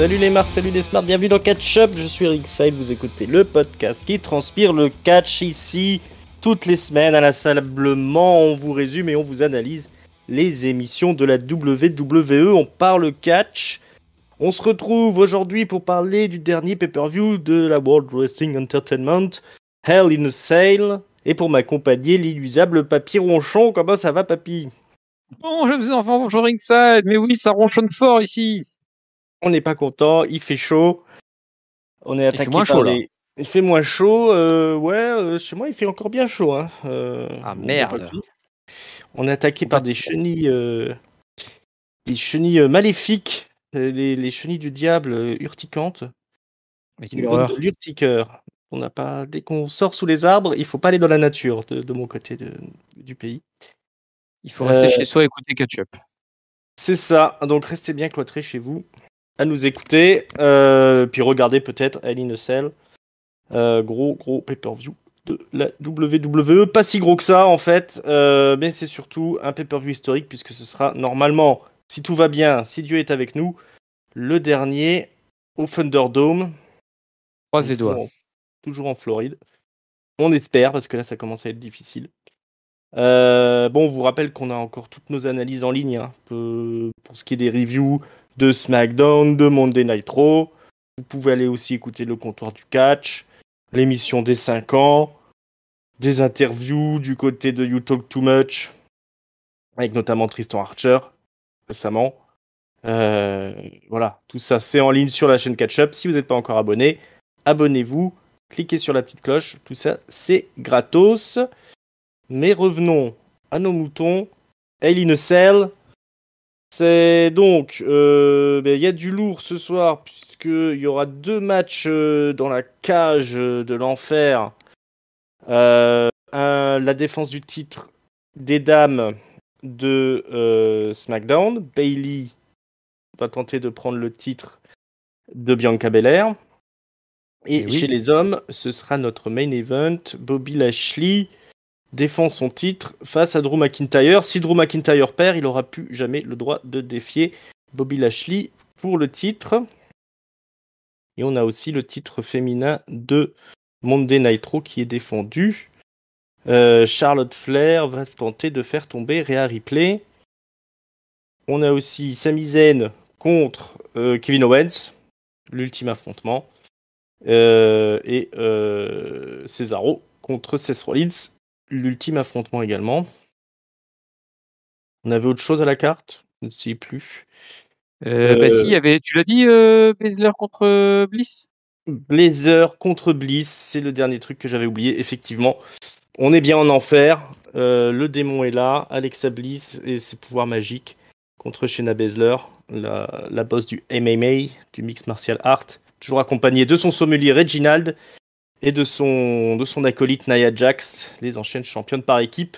Salut les marques, salut les smarts, bienvenue dans Catch Up, je suis Ringside, vous écoutez le podcast qui transpire le catch ici toutes les semaines à on vous résume et on vous analyse les émissions de la WWE, on parle catch. On se retrouve aujourd'hui pour parler du dernier pay-per-view de la World Wrestling Entertainment, Hell in a Sale, et pour m'accompagner l'illusable Papy Ronchon, comment ça va Papy Bonjour les enfants, bonjour Ringside, mais oui ça ronchonne fort ici on n'est pas content, il fait chaud, on est attaqué par des. chenilles. Il fait moins chaud, euh, ouais, euh, chez moi il fait encore bien chaud. Hein. Euh, ah merde On est attaqué par des chenilles, des chenilles maléfiques, les, chenilles du diable urticantes. Mais L'urtiqueur. On n'a pas, dès qu'on sort sous les arbres, il faut pas aller dans la nature, de, mon côté du pays. Il faut rester chez soi, écouter Ketchup. C'est ça. Donc restez bien cloîtrés chez vous à nous écouter. Euh, puis regardez peut-être Hell in Cell. Euh, gros, gros pay-per-view de la WWE. Pas si gros que ça, en fait. Euh, mais c'est surtout un pay-per-view historique, puisque ce sera normalement, si tout va bien, si Dieu est avec nous, le dernier au Thunderdome. Croise les doigts. Toujours en, Floride. On espère, parce que là, ça commence à être difficile. bon, on vous rappelle qu'on a encore toutes nos analyses en ligne hein, pour ce qui est des reviews, de SmackDown, de Monday Night Raw. Vous pouvez aller aussi écouter le comptoir du catch, l'émission des 5 ans, des interviews du côté de You Talk Too Much, avec notamment Tristan Archer récemment. Euh, voilà, tout ça c'est en ligne sur la chaîne Catch Up. Si vous n'êtes pas encore abonné, abonnez-vous, cliquez sur la petite cloche, tout ça c'est gratos. Mais revenons à nos moutons. Elle in c'est donc, euh, ben, il y a du lourd ce soir, puisqu'il y aura deux matchs euh, dans la cage euh, de l'enfer. la défense du titre des dames de SmackDown. Bailey va tenter de prendre le titre de Bianca Belair. Et, eh chez les hommes, ce sera notre main event, Bobby Lashley défend son titre face à Drew McIntyre. Si Drew McIntyre perd, il n'aura plus jamais le droit de défier Bobby Lashley pour le titre. Et on a aussi le titre féminin de Monday Nitro qui est défendu. Euh, Charlotte Flair va tenter de faire tomber Rhea Ripley. On a aussi Sami Zayn contre euh, Kevin Owens, l'ultime affrontement. Euh, et Cesaro contre Seth Rollins l'ultime affrontement également. On avait autre chose à la carte Je ne sais plus. Euh, bah si, avait, tu l'as dit, euh, contre euh, Bliss Blazer contre Bliss, c'est le dernier truc que j'avais oublié, effectivement. On est bien en enfer, euh, le démon est là, Alexa Bliss et ses pouvoirs magiques contre Shena bezler la, la boss du MMA, du mix Martial Art, toujours accompagné de son sommelier Reginald, et de son, de son acolyte Naya Jax, les anciennes championnes par équipe.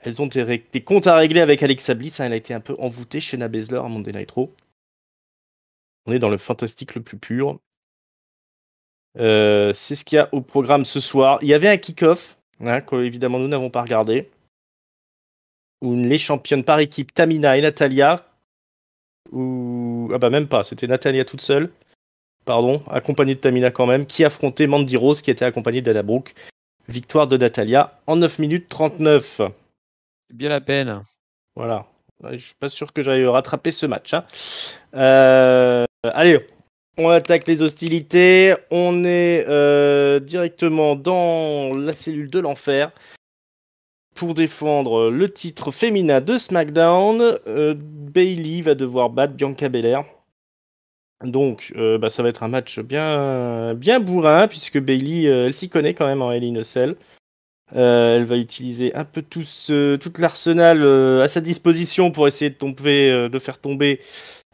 Elles ont des, comptes à régler avec Alexa Bliss. Hein, elle a été un peu envoûtée chez Nabezler à Monday Nitro. On est dans le fantastique le plus pur. Euh, c'est ce qu'il y a au programme ce soir. Il y avait un kick-off, hein, évidemment qu'évidemment nous n'avons pas regardé, où les championnes par équipe, Tamina et Natalia, ou. Ah bah même pas, c'était Natalia toute seule, pardon, accompagné de Tamina quand même, qui affrontait Mandy Rose, qui était accompagnée d'Anna Brooke. Victoire de Natalia en 9 minutes 39. C'est bien la peine. Voilà. Je suis pas sûr que j'aille rattraper ce match. Hein. Euh, allez, on attaque les hostilités. On est euh, directement dans la cellule de l'enfer pour défendre le titre féminin de SmackDown. Euh, Bailey va devoir battre Bianca Belair. Donc, euh, bah, ça va être un match bien, bien bourrin, puisque Bailey, euh, elle s'y connaît quand même en hein, Hell euh, elle va utiliser un peu tout l'arsenal à sa disposition pour essayer de, de faire tomber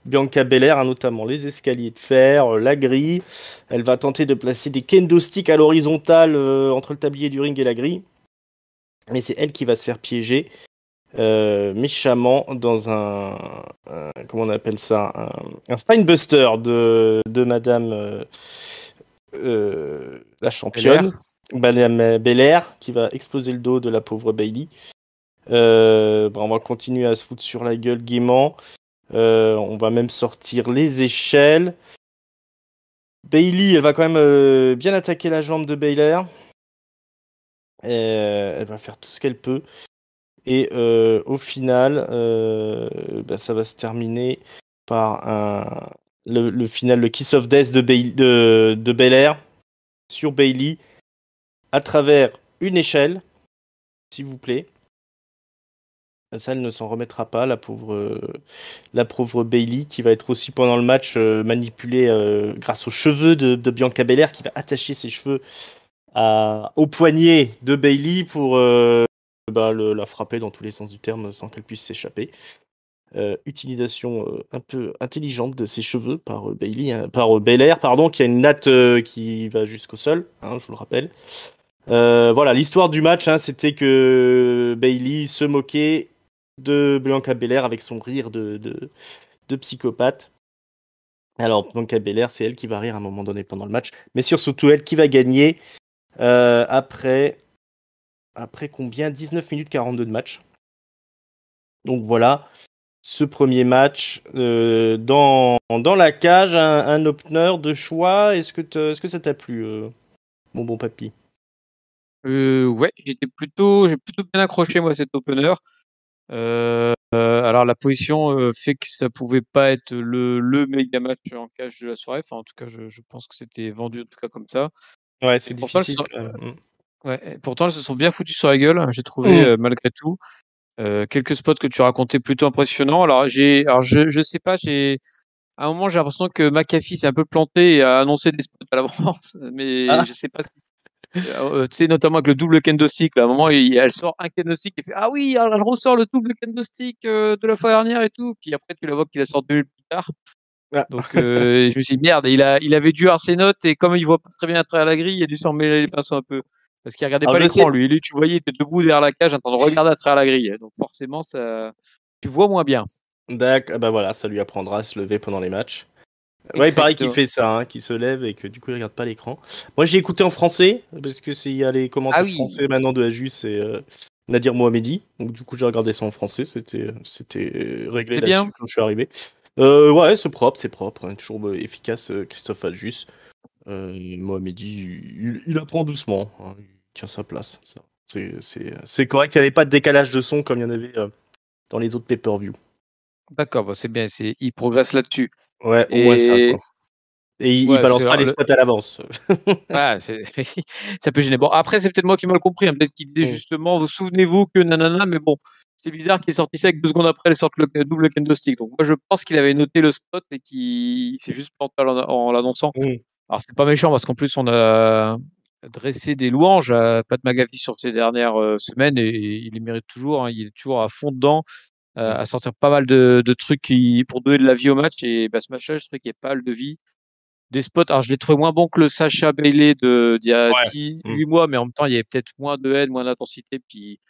Bianca Belair, hein, notamment les escaliers de fer, la grille. Elle va tenter de placer des kendo sticks à l'horizontale entre le tablier du ring et la grille. Mais c'est elle qui va se faire piéger. Euh, méchamment dans un, comment on appelle ça un, spinebuster de, de Madame euh, euh, la championne Madame Belair qui va exploser le dos de la pauvre Bailey. on va continuer à se foutre sur la gueule gaiement. on va même sortir les échelles. Bailey, elle va quand même bien attaquer la jambe de Belair. elle va faire tout ce qu'elle peut. Et euh, au final, euh, bah, ça va se terminer par le, final, le Kiss of Death de, sur Bailey à travers une échelle, s'il vous plaît. Ça, elle ne s'en remettra pas, la pauvre, la Bailey qui va être aussi pendant le match euh, manipulée grâce aux cheveux de, Bianca Belair qui va attacher ses cheveux à, au poignet de Bailey pour la frapper dans tous les sens du terme sans qu'elle puisse s'échapper. Euh, utilisation euh, un peu intelligente de ses cheveux par euh, Bailey, hein, par Belair, pardon, qui a une natte qui va jusqu'au sol, hein, je vous le rappelle. voilà, l'histoire du match, hein, c'était que Bailey se moquait de Blanca Belair avec son rire de, de, psychopathe. Alors, Blanca Belair, c'est elle qui va rire à un moment donné pendant le match, mais surtout elle qui va gagner après après combien 19 minutes 42 de match. Donc voilà, ce premier match euh, dans, dans, la cage, un, opener de choix. Est-ce que, que ça t'a plu, euh, mon bon papy euh, Ouais, j'étais plutôt, j'ai plutôt bien accroché moi cet opener. alors la position fait que ça pouvait pas être le, le méga match en cage de la soirée. en tout cas, je, pense que c'était vendu en tout cas comme ça. Ouais, c'est difficile. Ça, Ouais, pourtant, elles se sont bien foutues sur la gueule, hein, j'ai trouvé, mmh. euh, malgré tout. Euh, quelques spots que tu racontais plutôt impressionnants. Alors, j'ai, alors je, je sais pas, j'ai, à un moment, j'ai l'impression que McAfee s'est un peu planté et a annoncé des spots à l'avance, mais ah. je sais pas si. Euh, tu sais, notamment avec le double candlestick, à un moment, il, elle sort un candlestick et fait Ah oui, alors elle ressort le double candlestick de la fois dernière et tout. Puis après, tu la vois qu'il la sort plus tard. Ah. Donc je me suis dit merde, il, a, il avait dû avoir ses notes et comme il voit pas très bien à travers la grille, il a dû s'en mêler les pinceaux un peu. Parce qu'il regardait ah, pas l'écran, lui. Lui, tu voyais, il était debout derrière la cage en train de regarder à travers la grille. Donc forcément, ça... tu vois moins bien. D'accord, ah, bah voilà, ça lui apprendra à se lever pendant les matchs. Ouais, il paraît qu'il fait ça, hein, qu'il se lève et que du coup il regarde pas l'écran. Moi j'ai écouté en français, parce que il y a les commentaires ah français maintenant de Ajus et euh, Nadir Mohamedi. Donc du coup j'ai regardé ça en français, c'était euh, euh, réglé là-dessus quand je suis arrivé. ouais, c'est propre, c'est propre, hein, toujours bah, efficace Christophe Ajus. Euh, Mohamedi, il, il, apprend doucement, hein. il tient sa place. Ça. C'est correct, il n'y avait pas de décalage de son comme il y en avait euh, dans les autres pay-per-view. D'accord, bah, c'est bien, il progresse là-dessus. Ouais, au moins ça. Et il, ne balance pas les spots à l'avance. Ah, ça peut gêner. Bon, après, c'est peut-être moi qui mal compris. Hein. Peut-être qu'il disait mm. justement, vous souvenez-vous que nanana, mais bon, c'est bizarre qu'il ait sorti ça et deux secondes après, il sorte le euh, double candlestick. Donc, moi, je pense qu'il avait noté le spot et qu'il s'est juste planté en, l'annonçant. Mm. Alors, c'est pas méchant parce qu'en plus, on a dressé des louanges à Pat McAfee sur ces dernières euh, semaines et, il les mérite toujours. Hein. Il est toujours à fond dedans, euh, à sortir pas mal de, trucs pour donner de la vie au match. Et bah, ce match-là, je trouvais qu'il n'y a pas de vie. Des spots, alors je l'ai trouvé moins bon que le Sacha Bailey d'il y a 8 mois, mais en même temps, il y avait peut-être moins de haine, moins d'intensité. Puis,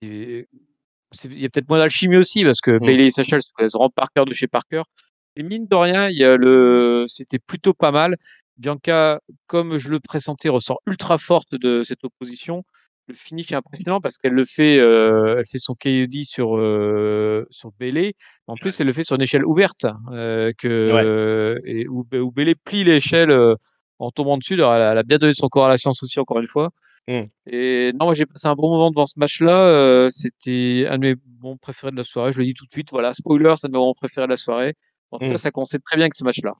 il y a peut-être moins d'alchimie aussi, parce que mmh. Bailey et Sacha, elles se rendent par cœur de chez Parker. Et mine de rien, il le... c'était plutôt pas mal. Bianca, comme je le pressentais, ressort ultra forte de cette opposition. Le finish est impressionnant parce qu'elle le fait, euh, elle fait son KOD sur euh, sur Bélé. En plus, elle le fait sur une échelle ouverte euh, que où, Bélé plie l'échelle en tombant dessus. Alors, elle, a, bien donné son corps à la science aussi encore une fois. Mmh. Et non, moi j'ai passé un bon moment devant ce match-là. C'était un de mes bons préférés de la soirée. Je le dis tout de suite. Voilà, spoiler, c'est un de mes bons préférés de la soirée. En tout mmh. cas, ça commençait très bien avec ce match-là.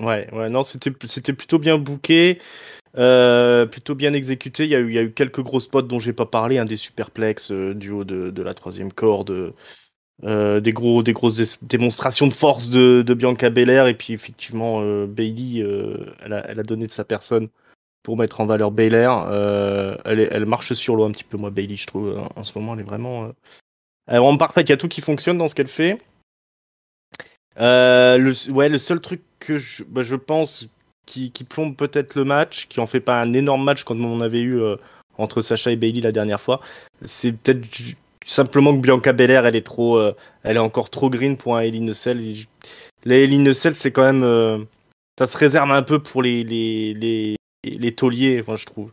Ouais, ouais, non, c'était, plutôt bien booké, euh, plutôt bien exécuté. Il y, a eu, il y a eu quelques gros spots dont j'ai pas parlé, un hein, des superplexes euh, du haut de, la troisième corde, euh, des, gros, des grosses démonstrations de force de, Bianca Belair, et puis effectivement, Bailey, elle a, donné de sa personne pour mettre en valeur Belair. Elle, elle, marche sur l'eau un petit peu, moi, Bailey, je trouve, hein. en ce moment, elle est vraiment. Elle est vraiment parfaite, il y a tout qui fonctionne dans ce qu'elle fait. Euh, le, ouais, le seul truc que je, bah, pense qui, plombe peut-être le match, qui en fait pas un énorme match quand on avait eu euh, entre Sacha et Bailey la dernière fois, c'est peut-être simplement que Bianca Belair, elle est trop, euh, elle est encore trop green pour un Ellie Nussel. La Ellie c'est quand même, ça se réserve un peu pour les les les, les tauliers, je trouve.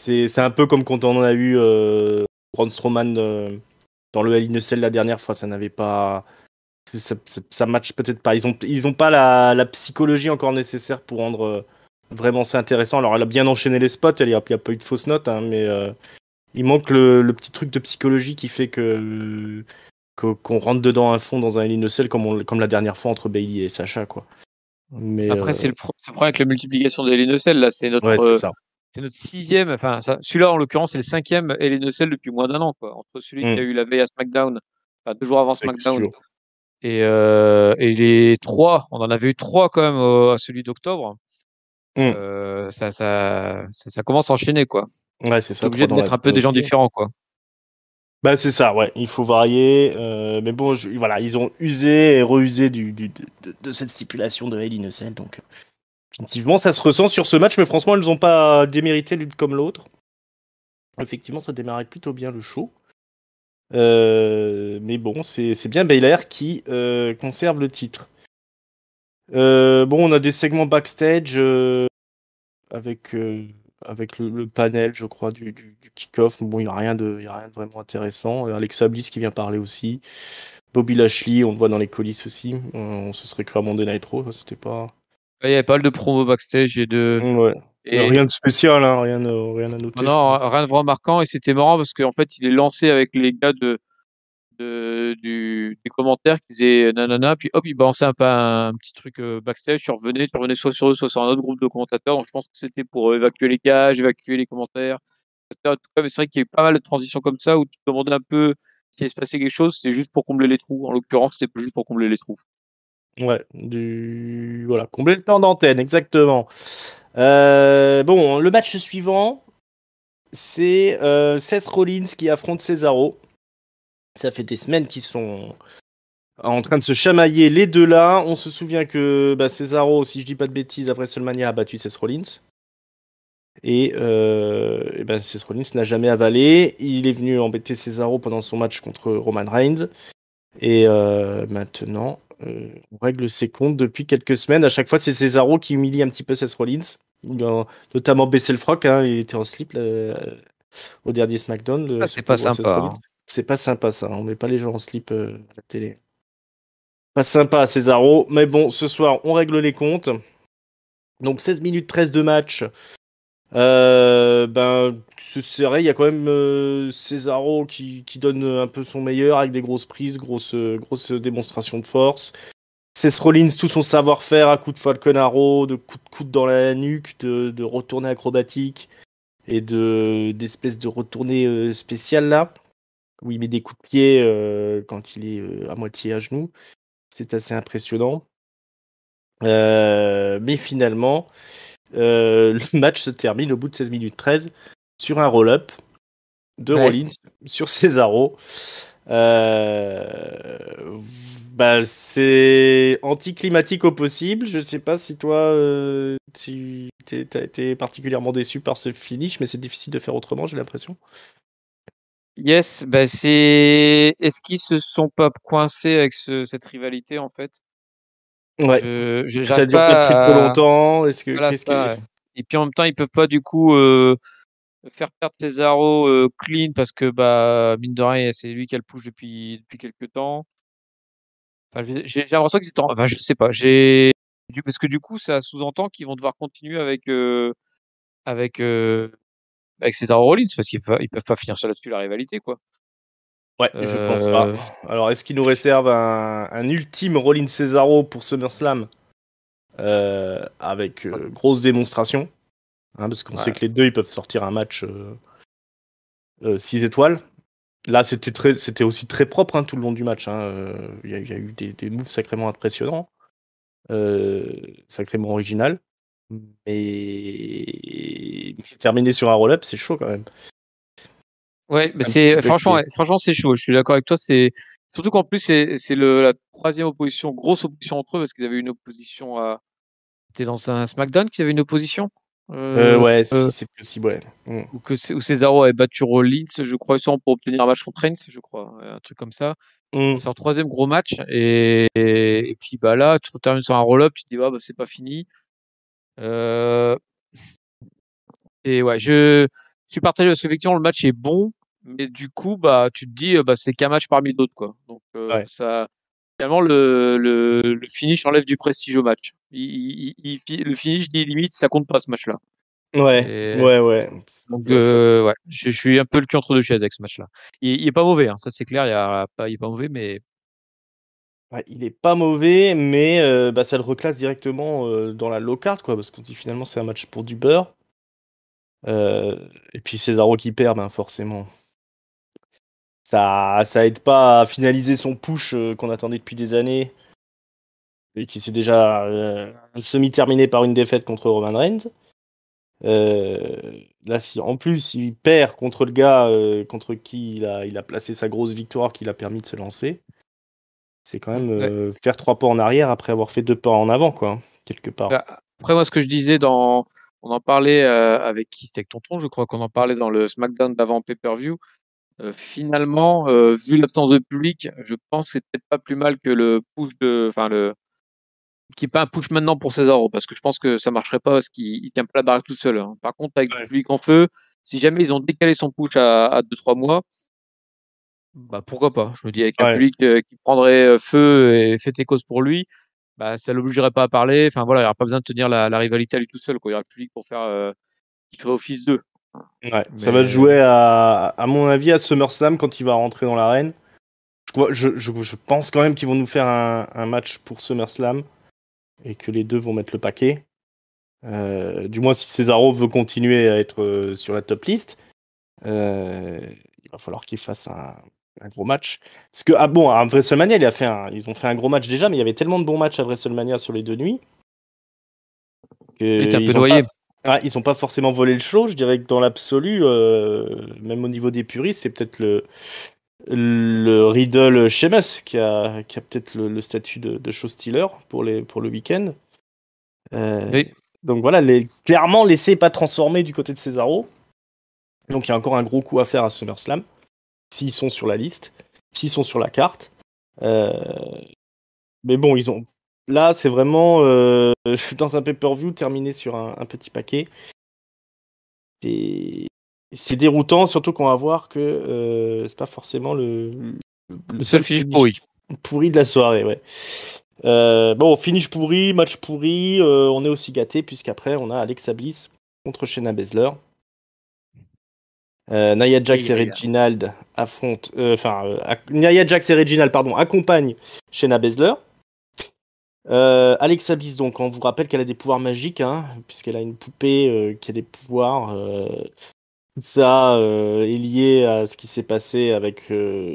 C'est un peu comme quand on en a eu Braun Strowman dans le Ellie la dernière fois, ça n'avait pas ça, match peut-être pas. Ils ont, ils ont pas la, psychologie encore nécessaire pour rendre euh, vraiment c'est intéressant. Alors elle a bien enchaîné les spots, elle n'y a, a, pas eu de fausses notes, hein, mais euh, il manque le, petit truc de psychologie qui fait que qu'on rentre dedans à fond dans un ligne comme, comme la dernière fois entre Bailey et Sacha quoi. Mais, Après c'est euh, le, problème avec la multiplication des là, c'est notre c'est notre sixième, enfin celui-là en l'occurrence c'est le cinquième Hélène depuis moins d'un an quoi, entre celui hmm. qui a eu la veille à SmackDown, enfin, deux jours avant SmackDown euh, et, les trois, on en avait eu trois quand même à celui d'octobre. Mmh. Euh, ça, ça, ça, commence à enchaîner quoi. Ouais, c'est ça. obligé de mettre un peu des gens différents quoi. Bah c'est ça, ouais. Il faut varier, euh, mais bon, voilà, ils ont usé et reusé de, cette stipulation de Hell donc effectivement, ça se ressent sur ce match, mais franchement, ils ont pas démérité l'une comme l'autre. Effectivement, ça démarrait plutôt bien le show. Euh, mais bon, c'est bien Baylor qui euh, conserve le titre. Euh, bon, on a des segments backstage avec, avec le, panel, je crois, du, kick-off. Bon, il n'y a, a, rien de vraiment intéressant. Alexa Bliss qui vient parler aussi. Bobby Lashley, on le voit dans les coulisses aussi. On, on se serait cru à Monday Night Raw, c'était pas, il y avait pas mal de promos backstage et de. Mm, rien de spécial, hein, rien, rien, à noter. Non, rien de vraiment marquant. Et c'était marrant parce qu'en fait, il est lancé avec les gars de, du, des commentaires qui disaient euh, nanana. Puis hop, il balançait un, peu un, petit truc euh, backstage. Tu revenais, tu revenais soit sur eux, soit sur un autre groupe de commentateurs. Donc je pense que c'était pour euh, évacuer les cages, évacuer les commentaires. En tout cas, c'est vrai qu'il y a eu pas mal de transitions comme ça où tu te demandais un peu s'il se passait quelque chose. C'était juste pour combler les trous. En l'occurrence, c'était juste pour combler les trous. Ouais, du. Voilà, temps d'antenne, exactement. Euh, bon, le match suivant, c'est euh, Rollins qui affronte Cesaro. Ça fait des semaines qu'ils sont en train de se chamailler les deux là. On se souvient que bah, Cesaro, si je dis pas de bêtises, après WrestleMania a battu Seth Rollins. Et, euh, et ben Rollins n'a jamais avalé. Il est venu embêter Cesaro pendant son match contre Roman Reigns. Et euh, maintenant, on, règle ses comptes depuis quelques semaines. À chaque fois, c'est Cesaro qui humilie un petit peu Seth Rollins, notamment baisser le froc. Hein. il était en slip euh, au dernier SmackDown. Ah, c'est pas sympa. Hein. C'est pas sympa ça. Hein. On met pas les gens en slip euh, à la télé. Pas sympa, Cesaro. Mais bon, ce soir, on règle les comptes. Donc 16 minutes 13 de match. Euh, ben, ce serait. il y a quand même euh, Césaro qui, qui, donne un peu son meilleur avec des grosses prises, grosses, euh, démonstrations de force. ces Rollins, tout son savoir-faire à coups de Falcon Arrow, de coups de coude dans la nuque, de, de retournée acrobatique et de d'espèces de retournées euh, spéciales là, Oui, mais des coups de pied quand il est à moitié à genoux. C'est assez impressionnant. mais finalement, euh, le match se termine au bout de 16 minutes 13 sur un roll-up de Rollins sur Cesaro. Euh, bah, c'est anticlimatique au possible. Je sais pas si toi, euh, tu as été particulièrement déçu par ce finish, mais c'est difficile de faire autrement, j'ai l'impression. Yes, bah c'est. Est-ce qu'ils se sont pas coincés avec cette rivalité en fait Ouais. Je, ça dure pas depuis trop longtemps. Est-ce que, Et puis en même temps, ils peuvent pas du coup euh, faire perdre Cesaro euh, clean parce que bah mine de rien, c'est lui qui a le push depuis depuis quelques temps. Enfin, j'ai l'impression qu'ils c'est Enfin, je sais pas. J'ai parce que du coup, ça sous-entend qu'ils vont devoir continuer avec euh, avec avec Cesaro Rollins parce qu'ils peuvent, ils peuvent pas finir sur là-dessus la rivalité quoi. Ouais, je pense pas. Euh, Alors, est-ce qu'il nous réserve un, ultime Rollin Cesaro pour SummerSlam euh, avec euh, grosse démonstration hein, Parce qu'on sait que les deux, ils peuvent sortir un match 6 étoiles. Là, c'était c'était aussi très propre hein, tout le long du match. Hein, il y, a eu des, moves sacrément impressionnants, sacrément original. Mais terminer sur un roll-up, c'est chaud quand même. Ouais, mais c'est franchement, franchement c'est chaud. Je suis d'accord avec toi. C'est surtout qu'en plus c'est la troisième opposition, grosse opposition entre eux parce qu'ils avaient une opposition à. C'était dans un SmackDown qu'ils avaient une opposition. Euh, euh, ouais, euh, c'est possible. Mm. Ou que où Cesaro avait battu Rollins, je crois, pour obtenir un match contre Reigns, je crois, un truc comme ça. Mm. C'est leur troisième gros match et, et, puis bah là, tu termines sur un roll-up, tu te dis ah, bah, c'est pas fini. Et ouais, je, je suis partagé parce qu'effectivement le match est bon, mais du coup, bah, tu te dis, bah, c'est qu'un match parmi d'autres, quoi. Donc, ça, finalement, le, le, finish enlève du prestige au match. Il, le finish dit limite, ça compte pas ce match-là. Ouais, ouais, ouais. Donc, je, suis un peu le cul entre deux chaises avec ce match-là. Il, n'est est pas mauvais, hein, ça c'est clair, il, a, pas, il pas mauvais, mais. il est pas mauvais, mais bah, ça le reclasse directement dans la low card, quoi, parce qu'on dit finalement c'est un match pour du beurre. et puis Cesaro qui perd, ben forcément ça, ça aide pas à finaliser son push euh, qu'on attendait depuis des années et qui s'est déjà euh, semi-terminé par une défaite contre Roman Reigns. Euh, là, si en plus il perd contre le gars contre qui il a, placé sa grosse victoire qui l'a permis de se lancer, c'est quand même faire trois pas en arrière après avoir fait deux pas en avant, quoi, quelque part. Bah, après, moi, ce que je disais dans. On en parlait avec qui C'était avec Tonton, je crois qu'on en parlait dans le SmackDown d'avant pay-per-view. Euh, finalement, euh, vu l'absence de public, je pense que c'est peut-être pas plus mal que le push de, enfin le, qui pas un push maintenant pour César, parce que je pense que ça marcherait pas parce qu'il tient pas la barre tout seul. Hein. Par contre, avec le public en feu, si jamais ils ont décalé son push à 2-3 mois, bah pourquoi pas Je me dis avec un public euh, qui prendrait feu et fait tes causes pour lui, bah ça l'obligerait pas à parler. Enfin voilà, il n'y aura pas besoin de tenir la, rivalité à lui tout seul. Quoi. Il y aura le public pour faire qui ferait office d'eux ça va jouer à, mon avis à SummerSlam quand il va rentrer dans l'arène. Je, je, pense quand même qu'ils vont nous faire un, match pour SummerSlam et que les deux vont mettre le paquet. Euh, du moins, si Cesaro veut continuer à être euh, sur la top liste, euh, il va falloir qu'il fasse un, gros match. Parce que, ah bon, à WrestleMania, il a fait ils ont fait un gros match déjà, mais il y avait tellement de bons matchs à WrestleMania sur les deux nuits. Que ah, ils n'ont pas forcément volé le show, je dirais que dans l'absolu, euh, même au niveau des puristes, c'est peut-être le, le Riddle Sheamus qui a, peut-être le, statut de, de show stealer pour, les, pour le week-end. Euh, donc voilà, les, clairement, l'essai n'est pas transformé du côté de Cesaro. Donc il y a encore un gros coup à faire à SummerSlam, s'ils sont sur la liste, s'ils sont sur la carte. Euh, mais bon, ils ont Là, c'est vraiment. Euh, je suis dans un pay-per-view terminé sur un, petit paquet. Et c'est déroutant, surtout qu'on va voir que euh, c'est pas forcément le, seul finish pourri. pourri de la soirée. Ouais. Euh, bon, finish pourri, match pourri. Euh, on est aussi gâté, puisqu'après, on a Alexa Bliss contre Shena Bezler. Naya Jax et, Reginald affrontent, enfin, Naya et Reginald, pardon, accompagnent Shena Bezler. Euh, Alexa Bliss, donc, on vous rappelle qu'elle a des pouvoirs magiques, hein, puisqu'elle a une poupée euh, qui a des pouvoirs. Euh, ça euh, est lié à ce qui s'est passé avec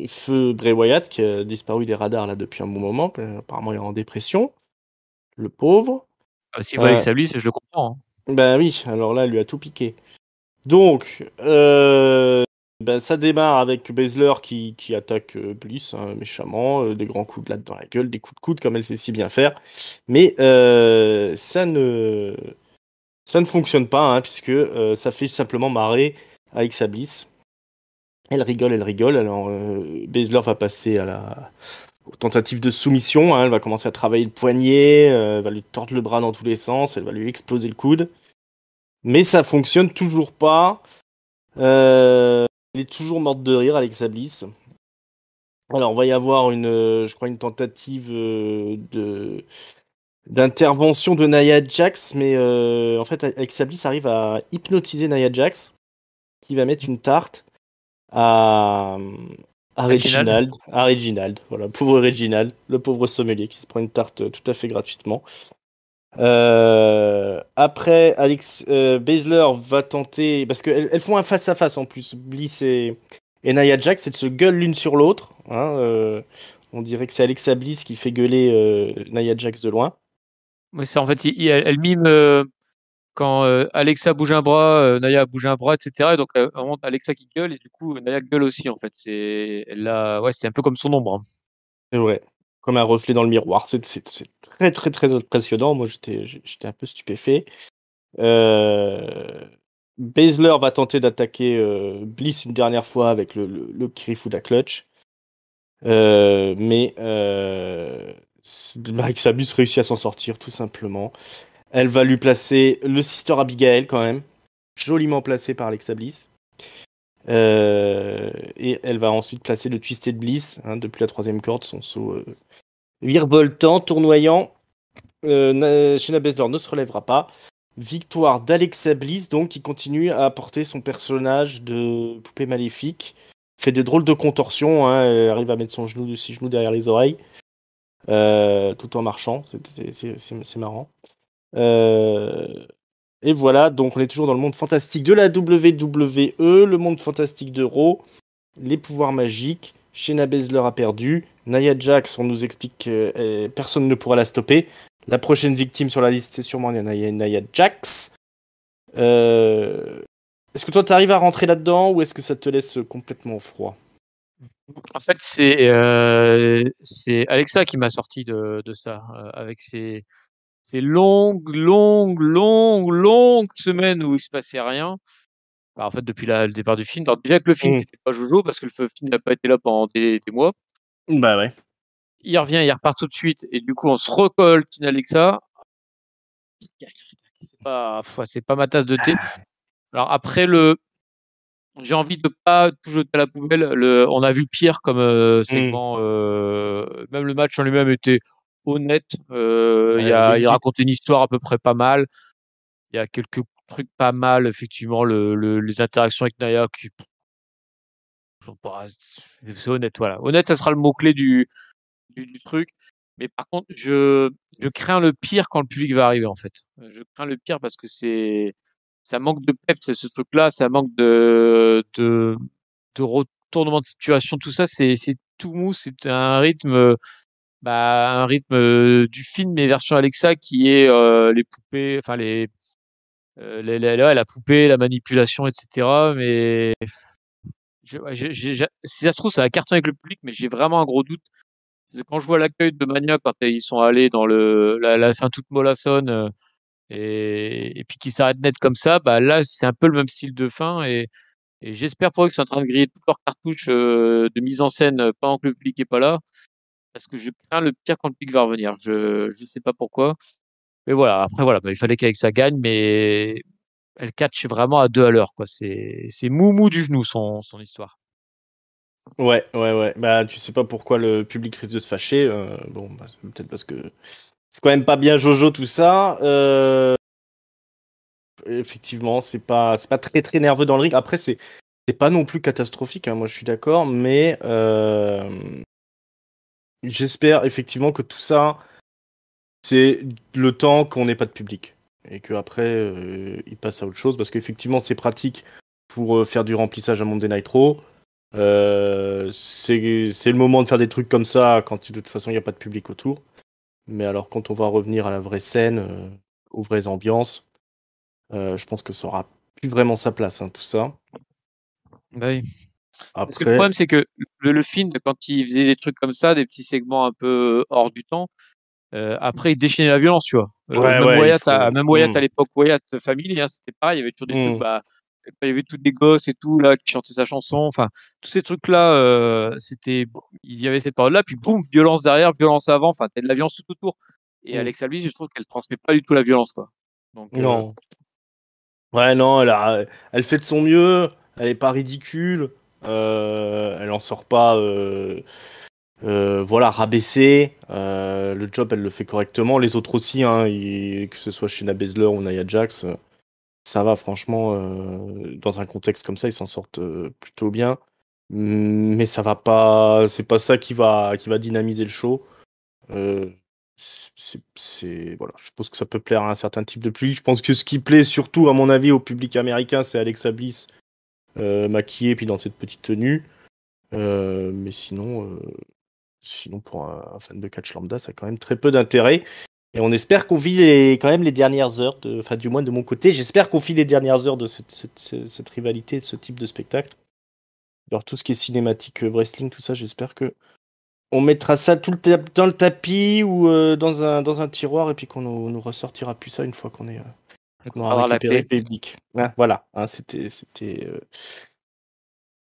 Feu Bray qui a disparu des radars là depuis un bon moment. Apparemment, il est en dépression. Le pauvre. Ah, si Alexa je le comprends. Ben oui, alors là, elle lui a tout piqué. Donc, ben, ça démarre avec Bezler qui, attaque euh, Bliss hein, méchamment, euh, des grands coups de latte dans la gueule, des coups de coude comme elle sait si bien faire. Mais euh, ça, ne, ça ne fonctionne pas, hein, puisque ça fait simplement marrer avec sa Bliss. Elle rigole, elle rigole. Alors Bezler va passer à la aux tentatives de soumission. Hein. elle va commencer à travailler le poignet, elle va lui tordre le bras dans tous les sens, elle va lui exploser le coude. Mais ça fonctionne toujours pas. Euh, elle est toujours morte de rire, Alexa Bliss. Alors, on va y avoir une, euh, je crois, une tentative euh, de d'intervention de Naya Jax, mais euh, en fait, Alexa Bliss arrive à hypnotiser Naya Jax, qui va mettre une tarte à, Reginald. À Reginald, voilà, pauvre Reginald, le pauvre sommelier qui se prend une tarte tout à fait gratuitement. Euh, après, Alex euh, va tenter parce qu'elles elles font un face à face en plus. Bliss et, Naya Jack, Jax, de se gueuler l'une sur l'autre. Hein, euh, on dirait que c'est Alexa Bliss qui fait gueuler euh, Naya Jax de loin. Oui, c'est en fait, elle, mime quand Alexa bouge un bras, Naya bouge un bras, etc. donc Alexa qui gueule et du coup Naya gueule aussi en fait. C'est ouais, c'est un peu comme son ombre. Hein comme un reflet dans le miroir. C'est très, très, très impressionnant. Moi, j'étais un peu stupéfait. Euh, va tenter d'attaquer euh, Bliss une dernière fois avec le, le, le la Clutch. Euh, mais euh, Mike réussit à s'en sortir, tout simplement. Elle va lui placer le Sister Abigail, quand même. Joliment placé par Alexa Bliss. Euh, et elle va ensuite placer le Twisted Bliss hein, depuis la troisième corde, son saut euh, virevoltant, tournoyant. Shayna euh, Baszler ne se relèvera pas. Victoire d'Alexa Bliss, donc, qui continue à porter son personnage de poupée maléfique. Fait des drôles de contorsions, hein, elle arrive à mettre son genou de six genoux derrière les oreilles, tout en marchant, c'est marrant. Euh, et voilà, donc on est toujours dans le monde fantastique de la WWE, le monde fantastique de les pouvoirs magiques. Shayna Baszler a perdu. Nia Jax, on nous explique que euh, personne ne pourra la stopper. La prochaine victime sur la liste, c'est sûrement Nia, Nia Jax. Euh, est-ce que toi, tu arrives à rentrer là-dedans ou est-ce que ça te laisse complètement froid En fait, euh, c'est Alexa qui m'a sorti de ça, avec ses, ces longue, longue, longue, longue semaine où il se passait rien. Bah, en fait, depuis le départ du film, alors, déjà que le film, mmh. c'était pas Jojo, parce que le film n'a pas été là pendant des, mois. Bah ouais. Il revient, il repart tout de suite, et du coup, on se recolle Tina Alexa. C'est pas, pas ma tasse de thé. Alors après, le, j'ai envie de pas tout jeter à la poubelle. on a vu pire comme c'est euh, mmh. segment. Euh, même le match en lui-même était honnête. Euh, il, a, il raconte une histoire à peu près pas mal. Il y a quelques trucs pas mal, effectivement. Le, les interactions avec Naya qui C'est honnête, voilà. Honnête, ça sera le mot-clé du, du, truc. Mais par contre, je, crains le pire quand le public va arriver, en fait. Je crains le pire parce que c'est. Ça manque de peps, ce truc-là. Ça manque de, de, de retournement de situation. Tout ça, c'est tout mou. C'est un rythme bah, un rythme du film mais version Alexa qui est les poupées, enfin les, la poupée, la manipulation, etc. Mais si ça se trouve, ça a carton avec le public, mais j'ai vraiment un gros doute. Quand je vois l'accueil de Mania, quand ils sont allés dans le, la, fin toute molassonne et, et, puis qu'ils s'arrêtent net comme ça, bah là, c'est un peu le même style de fin. Et, j'espère pour eux qu'ils sont en train de griller toutes leurs cartouches de mise en scène euh, pendant que le public n'est pas là parce que je crains le pire quand le pic va revenir. Je ne sais pas pourquoi. Mais voilà, après, voilà, il fallait qu'avec ça gagne, mais elle catch vraiment à deux à l'heure. quoi. C'est mou mou du genou, son, son histoire. Ouais, ouais, ouais. Bah, tu sais pas pourquoi le public risque de se fâcher. Euh, bon, bah, peut-être parce que c'est quand même pas bien Jojo tout ça. Euh, effectivement, c'est pas, c'est pas très très nerveux dans le ring. Après, c'est, c'est pas non plus catastrophique. Hein, moi, je suis d'accord, mais euh, j'espère effectivement que tout ça, c'est le temps qu'on n'ait pas de public. Et qu'après, après euh, il passe à autre chose. Parce qu'effectivement, c'est pratique pour euh, faire du remplissage à Monday Night Raw. Euh, c'est le moment de faire des trucs comme ça quand de toute façon il n'y a pas de public autour. Mais alors quand on va revenir à la vraie scène, aux vraies ambiances, je pense que ça aura plus vraiment sa place, hein, tout ça. Bah oui. Parce que le problème, c'est que le, film, quand il faisait des trucs comme ça, des petits segments un peu euh, hors du temps, euh, après, il déchaînait la violence, tu vois. Euh, même, Wyatt, mmh. à, l'époque, Wyatt Family, hein, c'était pareil, il y avait toujours des mmh. bah, il y avait toutes des gosses et tout, là, qui chantaient sa chanson, enfin, tous ces trucs-là, c'était, il y avait cette période-là, puis boum, violence derrière, violence avant, enfin, t'as de la violence tout autour. Et mmh. Alexa Alex je trouve qu'elle transmet pas du tout la violence, quoi. Donc, non. Ouais, non, elle, elle fait de son mieux, elle est pas ridicule. Euh, elle en sort pas. Euh, euh, voilà, rabaissée. le job, elle le fait correctement. Les autres aussi, hein, que ce soit chez Nabezler ou Naya Jax, ça va, franchement, dans un contexte comme ça, ils s'en sortent plutôt bien. Mm, mais ça va pas, c'est pas ça qui va, qui va dynamiser le show. c'est, voilà, je pense que ça peut plaire à un certain type de public. Je pense que ce qui plaît surtout, à mon avis, au public américain, c'est Alexa Bliss euh, maquillé, puis dans cette petite tenue. Euh, mais sinon, euh, sinon pour un, fan de catch lambda, ça a quand même très peu d'intérêt. Et on espère qu'on vit les, quand même les dernières heures, de, enfin du moins de mon côté, j'espère qu'on vit les dernières heures de cette, cette, rivalité, de ce type de spectacle. Alors tout ce qui est cinématique, wrestling, tout ça, j'espère que on mettra ça tout le dans le tapis ou dans, un, dans un tiroir et puis qu'on ne ressortira plus ça une fois qu'on est, ah, voilà, hein, c'était c'était euh,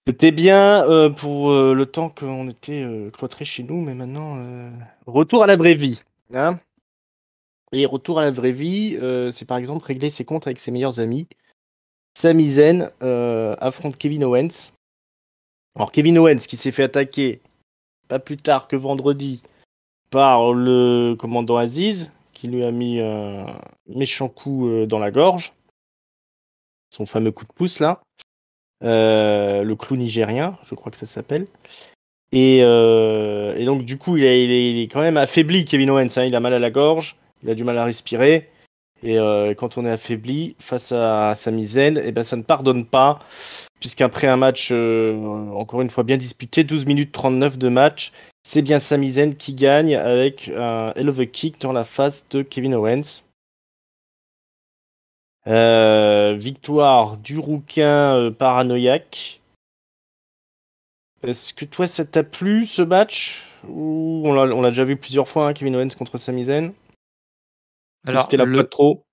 c'était bien euh, pour euh, le temps qu'on était cloîtré chez nous, mais maintenant retour à la vraie vie. Hein. et retour à la vraie vie, c'est par exemple régler ses comptes avec ses meilleurs amis. Sami affronte Kevin Owens. Alors Kevin Owens qui s'est fait attaquer pas plus tard que vendredi par le commandant Aziz, lui a mis un méchant coup euh, dans la gorge. Son fameux coup de pouce là. Euh, le clou nigérien, je crois que ça s'appelle. Et, euh, donc du coup, il, est, quand même affaibli, Kevin Owens. Hein. Il a mal à la gorge, il a du mal à respirer. Et quand on est affaibli face à, sa misaine, et eh ben ça ne pardonne pas, puisqu'après un match encore une fois bien disputé, 12 minutes 39 de match, c'est bien Sami qui gagne avec un Hell of a Kick dans la face de Kevin Owens. Euh, victoire du rouquin euh, paranoïaque. Est-ce que toi, ça t'a plu ce match on l'a déjà vu plusieurs fois, hein, Kevin Owens contre Sami Zayn C'était la le... trop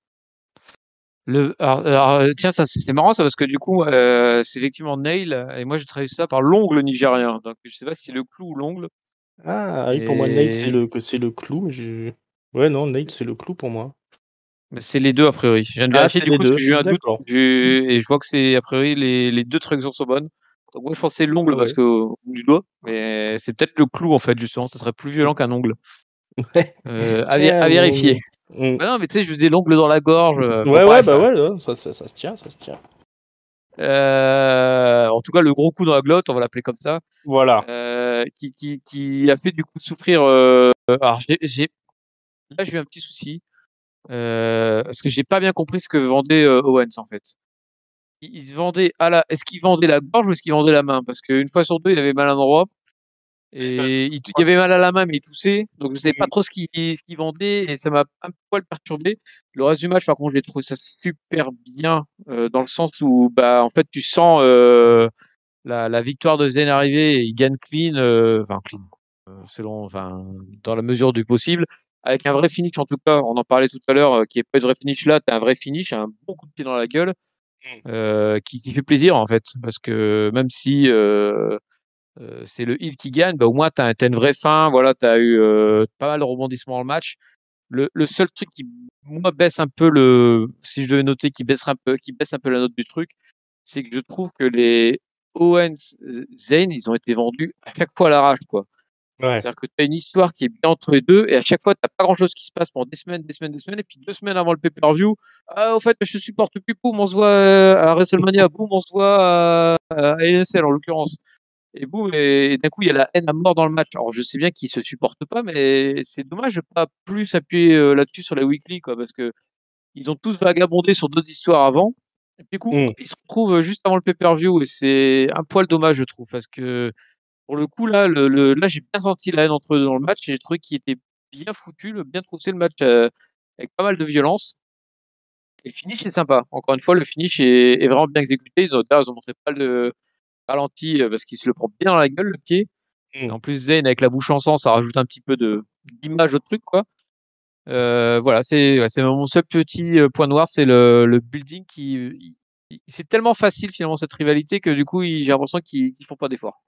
le, euh, tiens, ça, c'est marrant ça parce que du coup, c'est effectivement Nail et moi j'ai traduit ça par l'ongle nigérien. Donc je sais pas si c'est le clou ou l'ongle. Ah oui, pour moi, Nate, c'est le, c'est le clou. Ouais, non, Nate, c'est le clou pour moi. C'est les deux, a priori. Je viens de ah, vérifier du coup, parce que j'ai eu un doute. Et je vois que c'est, a priori, les, les deux trucs sont bonnes. Donc, moi, je pensais l'ongle parce que du doigt, mais c'est peut-être le clou, en fait, justement. Ça serait plus violent qu'un ongle. Ouais. Euh, à, vérifier. Bah non, mais tu sais, je faisais l'ongle dans la gorge. Euh, ouais, ouais, bah ouais, ça, ça se tient, ça se tient. Euh, en tout cas, le gros coup dans la glotte, on va l'appeler comme ça. Voilà. Euh, qui, qui, a fait du coup souffrir. Euh... là, j'ai eu un petit souci. Euh, parce que j'ai pas bien compris ce que vendait Owens en fait. Il, se vendait à la. Est-ce qu'il vendait la gorge ou est-ce qu'il vendait la main Parce qu'une fois sur deux, il avait mal à l'endroit. Et bah, il, y avait mal à la main, mais il toussait. Donc, je ne savais pas trop ce qu'il vendait et ça m'a un poil perturbé. Le reste du match, par contre, j'ai trouvé ça super bien euh, dans le sens où, bah, en fait, tu sens euh, la, la, victoire de Zen arriver. Il gagne clean, euh, enfin, clean, selon, enfin, dans la mesure du possible. Avec un vrai finish, en tout cas, on en parlait tout à l'heure, qui est pas de vrai finish là, tu as un vrai finish, un bon coup de pied dans la gueule, mmh. qui, qui, fait plaisir, en fait, parce que même si euh, c'est le hit qui gagne, bah, au moins tu as, as, une vraie fin, voilà, tu as eu euh, pas mal de rebondissements dans le match. Le, seul truc qui moi baisse un peu le si je devais noter qui baisse un peu qui baisse un peu la note du truc, c'est que je trouve que les Owens zayn ils ont été vendus à chaque fois à l'arrache quoi. C'est-à-dire que tu as une histoire qui est bien entre les deux et à chaque fois, tu n'as pas grand-chose qui se passe pendant des semaines, des semaines, des semaines. Et puis deux semaines avant le pay-per-view, Ah, au fait, je supporte plus, boum, on se voit euh, à WrestleMania, boum, on se voit à, en l'occurrence. Et boum, et, d'un coup, il y a la haine à mort dans le match. Alors, je sais bien qu'ils se supportent pas, mais c'est dommage de pas plus appuyer euh, là-dessus sur les weekly, quoi, parce que ils ont tous vagabondé sur d'autres histoires avant. Et du coup, mmh. ils se retrouvent euh, juste avant le pay-per-view, et c'est un poil dommage, je trouve, parce que pour le coup, là, le, là, j'ai bien senti la haine entre eux dans le match, et j'ai trouvé qu'il était bien foutu, bien troussé le match euh, avec pas mal de violence. Et le finish est sympa. Encore une fois, le finish est, vraiment bien exécuté. Ils ont, là, ils ont montré pas de ralenti euh, parce qu'il se le prend bien dans la gueule, le pied. Mm. en plus, Zane avec la bouche en sang, ça rajoute un petit peu de d'image au truc, quoi. Euh, voilà, c'est c'est mon seul petit euh, point noir, c'est le, le, building qui. C'est tellement facile finalement cette rivalité que du coup, j'ai l'impression qu'ils font pas d'efforts.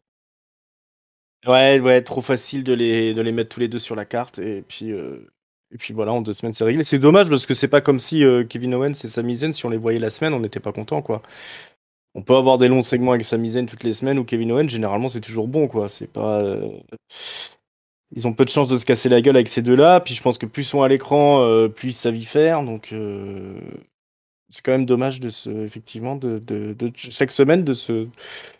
Ouais, ouais, trop facile de les, de les mettre tous les deux sur la carte et puis. et puis voilà, en deux semaines, c'est réglé. C'est dommage parce que c'est pas comme si Kevin Owens et Sami Zayn, si on les voyait la semaine, on n'était pas content, quoi on peut avoir des longs segments avec Sami Zayn toutes les semaines ou Kevin Owens. Généralement, c'est toujours bon, quoi. C'est pas. Euh, ils ont peu de chances de se casser la gueule avec ces deux-là. Puis je pense que plus ils sont à l'écran, euh, plus ils savent Donc euh, c'est quand même dommage de se, effectivement, de, chaque semaine de se,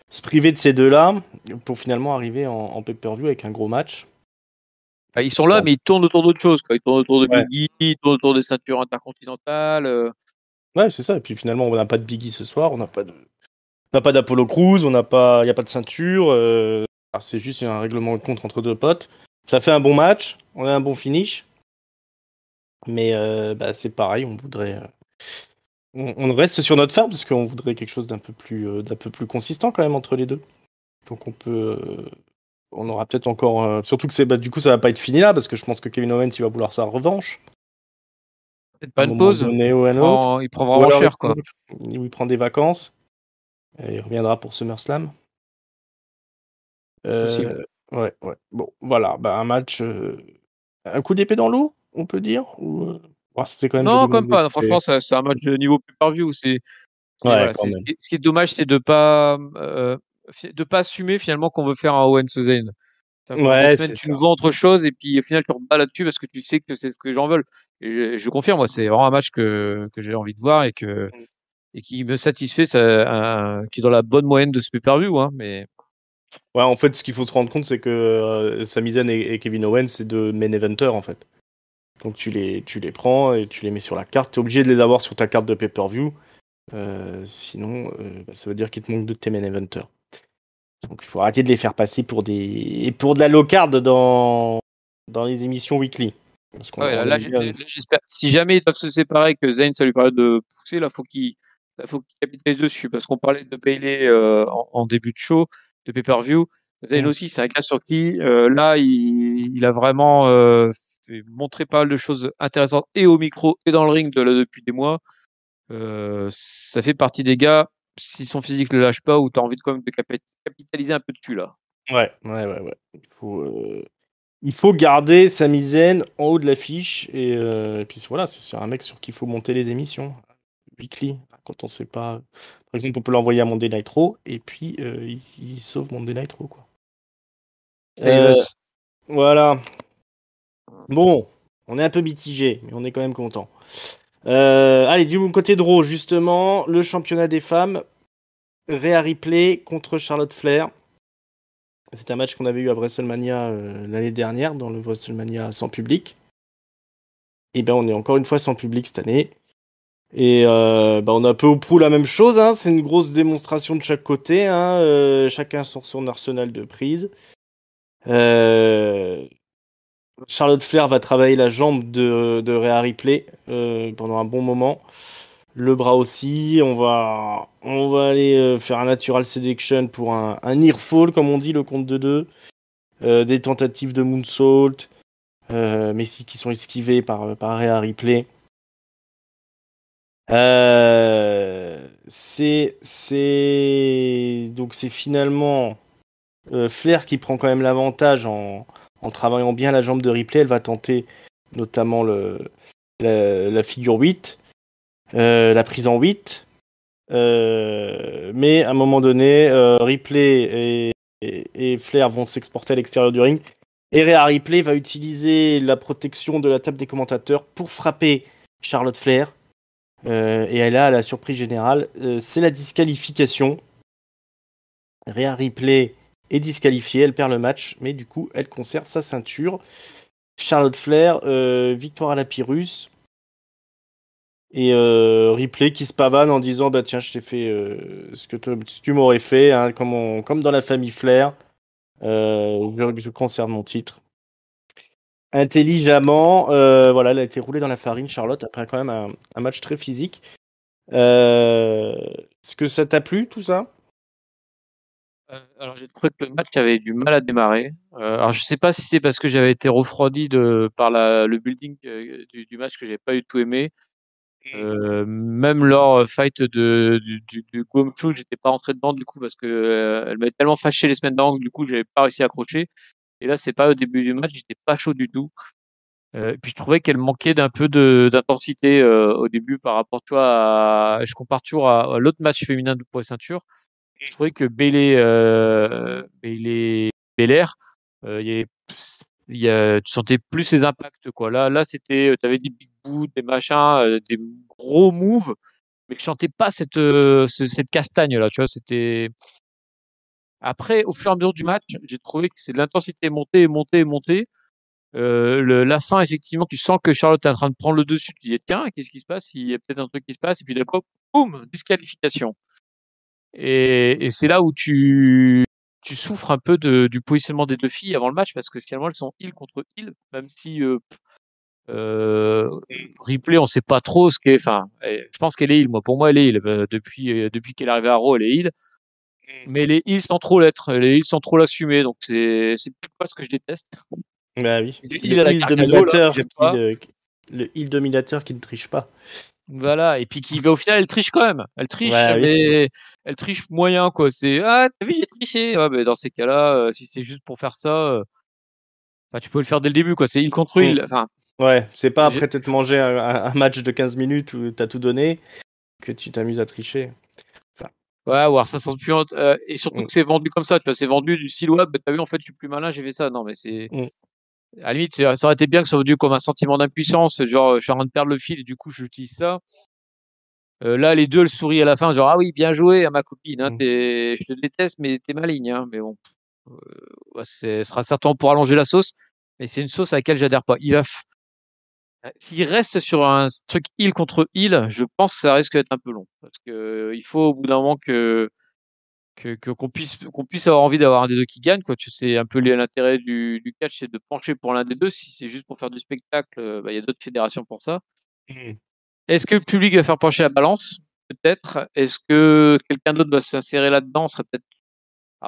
se priver de ces deux-là pour finalement arriver en, pay-per-view avec un gros match. ils sont là, mais ils tournent autour d'autre chose. Ils tournent autour de Biggie, ils tournent autour des ceintures intercontinentales. Ouais, c'est ça. Et puis finalement, on n'a pas de Biggie ce soir, on n'a pas de on n'a pas d'Apollo Cruz, on pas, il n'y a pas de ceinture. Euh, ah, c'est juste un règlement de compte entre deux potes. Ça fait un bon match, on a un bon finish. Mais euh, bah, c'est pareil, on voudrait. Euh, on, reste sur notre ferme, parce qu'on voudrait quelque chose d'un peu, plus, d'un peu plus consistant quand même entre les deux. Donc on peut. on aura peut-être encore. surtout que c'est, bah, du coup, ça va pas être fini là parce que je pense que Kevin Owens il va vouloir sa revanche. Peut-être pas une pause. il prend vraiment cher quoi. il prend des vacances. Euh, il reviendra pour SummerSlam. Euh, ouais, ouais. Bon, voilà, bah, un match. Euh, un coup d'épée dans l'eau, on peut dire Ou... Euh, quand même Non, comme pas. franchement, c'est un match de niveau plus par view. C'est, ce qui est dommage, c'est de ne pas, de pas assumer finalement qu'on veut faire un Owen Suzanne. tu ça. vends autre chose et puis au final tu rebats là-dessus parce que tu sais que c'est ce que les gens veulent. Et je, je confirme, c'est vraiment un match que, que j'ai envie de voir et que, mm et qui me satisfait, ça, qui est dans la bonne moyenne de ce pay-per-view. Hein, mais... Ouais, en fait, ce qu'il faut se rendre compte, c'est que euh, Sami et, Kevin Owens, c'est deux main eventers, en fait. Donc tu les, tu les prends et tu les mets sur la carte. Tu es obligé de les avoir sur ta carte de pay-per-view. Euh, sinon, euh, bah, ça veut dire qu'il te manque de tes main eventers. Donc il faut arrêter de les faire passer pour des pour de la low dans dans les émissions weekly. Ah j'espère. Si jamais ils doivent se séparer, que Zane ça lui permet de pousser, là faut qu'il il bah, faut qu'il capitalise dessus parce qu'on parlait de Bailey euh, en, début de show, de pay-per-view. aussi, c'est un gars sur qui, euh, là, il, a vraiment euh, montré pas mal de choses intéressantes et au micro et dans le ring depuis des mois. ça fait partie des gars, si son physique ne le lâche pas, ou tu as envie de, quand même capitaliser un peu dessus, là. Ouais, ouais, ouais. Il faut il faut garder sa misaine en haut de l'affiche. Et, et puis voilà, c'est un mec sur qui il faut monter les émissions. Weekly, quand on sait pas. Par exemple, on peut l'envoyer à Monday Night et puis euh, il, sauve Monday Night Quoi. Euh, voilà. Bon, on est un peu mitigé, mais on est quand même content. Euh, allez, du côté de justement, le championnat des femmes, Rhea Ripley contre Charlotte Flair. C'est un match qu'on avait eu à WrestleMania l'année dernière, dans le WrestleMania sans public. Et eh bien, on est encore une fois sans public cette année. Et euh, bah, on a peu au prou la même chose, hein. c'est une grosse démonstration de chaque côté, hein. euh, chacun sur son arsenal de prise. Euh, Charlotte Flair va travailler la jambe de, de Ripley pendant un bon moment, le bras aussi, on va, on va aller faire un natural selection pour un, un near fall comme on dit, le compte de deux, des tentatives de moonsault, mais qui sont esquivées par, par Ripley. Euh, c'est c'est donc c'est finalement euh, Flair qui prend quand même l'avantage en, travaillant bien la jambe de Ripley. Elle va tenter notamment la, figure 8, euh, la prise en 8. mais à un moment donné, Ripley et, Flair vont s'exporter à l'extérieur du ring. Et Ripley va utiliser la protection de la table des commentateurs pour frapper Charlotte Flair euh, et elle à la surprise générale, euh, c'est la disqualification. Réa Ripley est disqualifiée, elle perd le match, mais du coup, elle conserve sa ceinture. Charlotte Flair, euh, victoire à la Pyrrhus. Et Ripley qui se pavane en disant Bah tiens, je t'ai fait ce que, tu m'aurais fait, hein, comme, dans la famille Flair. je, je conserve mon titre intelligemment. Euh, voilà, elle a été roulée dans la farine, Charlotte, après quand même un, match très physique. Euh, est-ce que ça t'a plu tout ça euh, alors j'ai trouvé que le match avait du mal à démarrer. alors je sais pas si c'est parce que j'avais été refroidi de, par le building du, match que j'ai pas du tout aimé. Euh, même lors fight de, du, du, du j'étais pas rentré dedans du coup parce qu'elle m'avait tellement fâché les semaines d'avant du coup j'avais pas réussi à accrocher. Et là, c'est pas au début du match, j'étais pas chaud du tout. Euh, puis je trouvais qu'elle manquait d'un peu d'intensité euh, au début par rapport à, je compare toujours à, l'autre match féminin de poids ceinture. Je trouvais que Bélé, euh, Bélé euh, tu sentais plus ses impacts quoi. Là, là c'était, euh, tu avais des big boots, des machins, des gros moves, mais je sentais pas cette cette castagne là. Tu vois, c'était après, au fur et à mesure du match, j'ai trouvé que c'est l'intensité montée, montée, montée. Euh, le, la fin, effectivement, tu sens que Charlotte est en train de prendre le dessus. Tu dis, tiens, qu'est-ce qui se passe Il y a peut-être un truc qui se passe. Et puis d'accord, boum, disqualification. Et, et c'est là où tu, tu souffres un peu de, du positionnement des deux filles avant le match parce que finalement, elles sont il contre il, même si euh, euh Ripley, on ne sait pas trop ce qu'est. Enfin, je pense qu'elle est il. Moi, pour moi, elle est il. Euh, depuis, euh, depuis qu'elle est arrivée à Raw, elle est il. Mm. Mais les heals sans trop l'être, les heals sans trop l'assumer, donc c'est pas ce que je déteste. Bah oui, le heal, dominateur, dominateur qui ne triche pas. Voilà, et puis qui, au final, elle triche quand même. Elle triche, mais elle triche moyen, quoi. C'est Ah, j'ai triché. dans ces cas-là, euh, si c'est juste pour faire ça, euh, bah, tu peux le faire dès le début, quoi. C'est heal contre heal mm. Enfin, ouais, c'est pas après t'être mangé un, un, match de 15 minutes où t'as tout donné que tu t'amuses à tricher. Ouais, voir ça sent puante. Euh, et surtout mm. que c'est vendu comme ça, tu vois, c'est vendu du silo bah, t'as vu, en fait, je suis plus malin, j'ai fait ça. Non, mais c'est. Mm. À la limite, ça aurait été bien que ça soit vendu comme un sentiment d'impuissance, genre, je suis en train de perdre le fil et du coup, j'utilise ça. Euh, là, les deux, le sourient à la fin, genre, ah oui, bien joué à ma copine, hein, mm. je te déteste, mais t'es maligne, hein, mais bon. Euh, ouais, ce sera certain pour allonger la sauce, mais c'est une sauce à laquelle j'adhère pas. Il va, euh, s'il reste sur un truc île contre île, je pense que ça risque d'être un peu long. Parce que euh, il faut au bout d'un moment que qu'on que, puisse qu'on puisse avoir envie d'avoir un des deux qui gagne quoi tu sais un peu l'intérêt du, du, catch c'est de pencher pour l'un des deux si c'est juste pour faire du spectacle euh, bah, il y a d'autres fédérations pour ça mmh. est-ce que le public va faire pencher la balance peut-être est-ce que quelqu'un d'autre va s'insérer là-dedans serait peut-être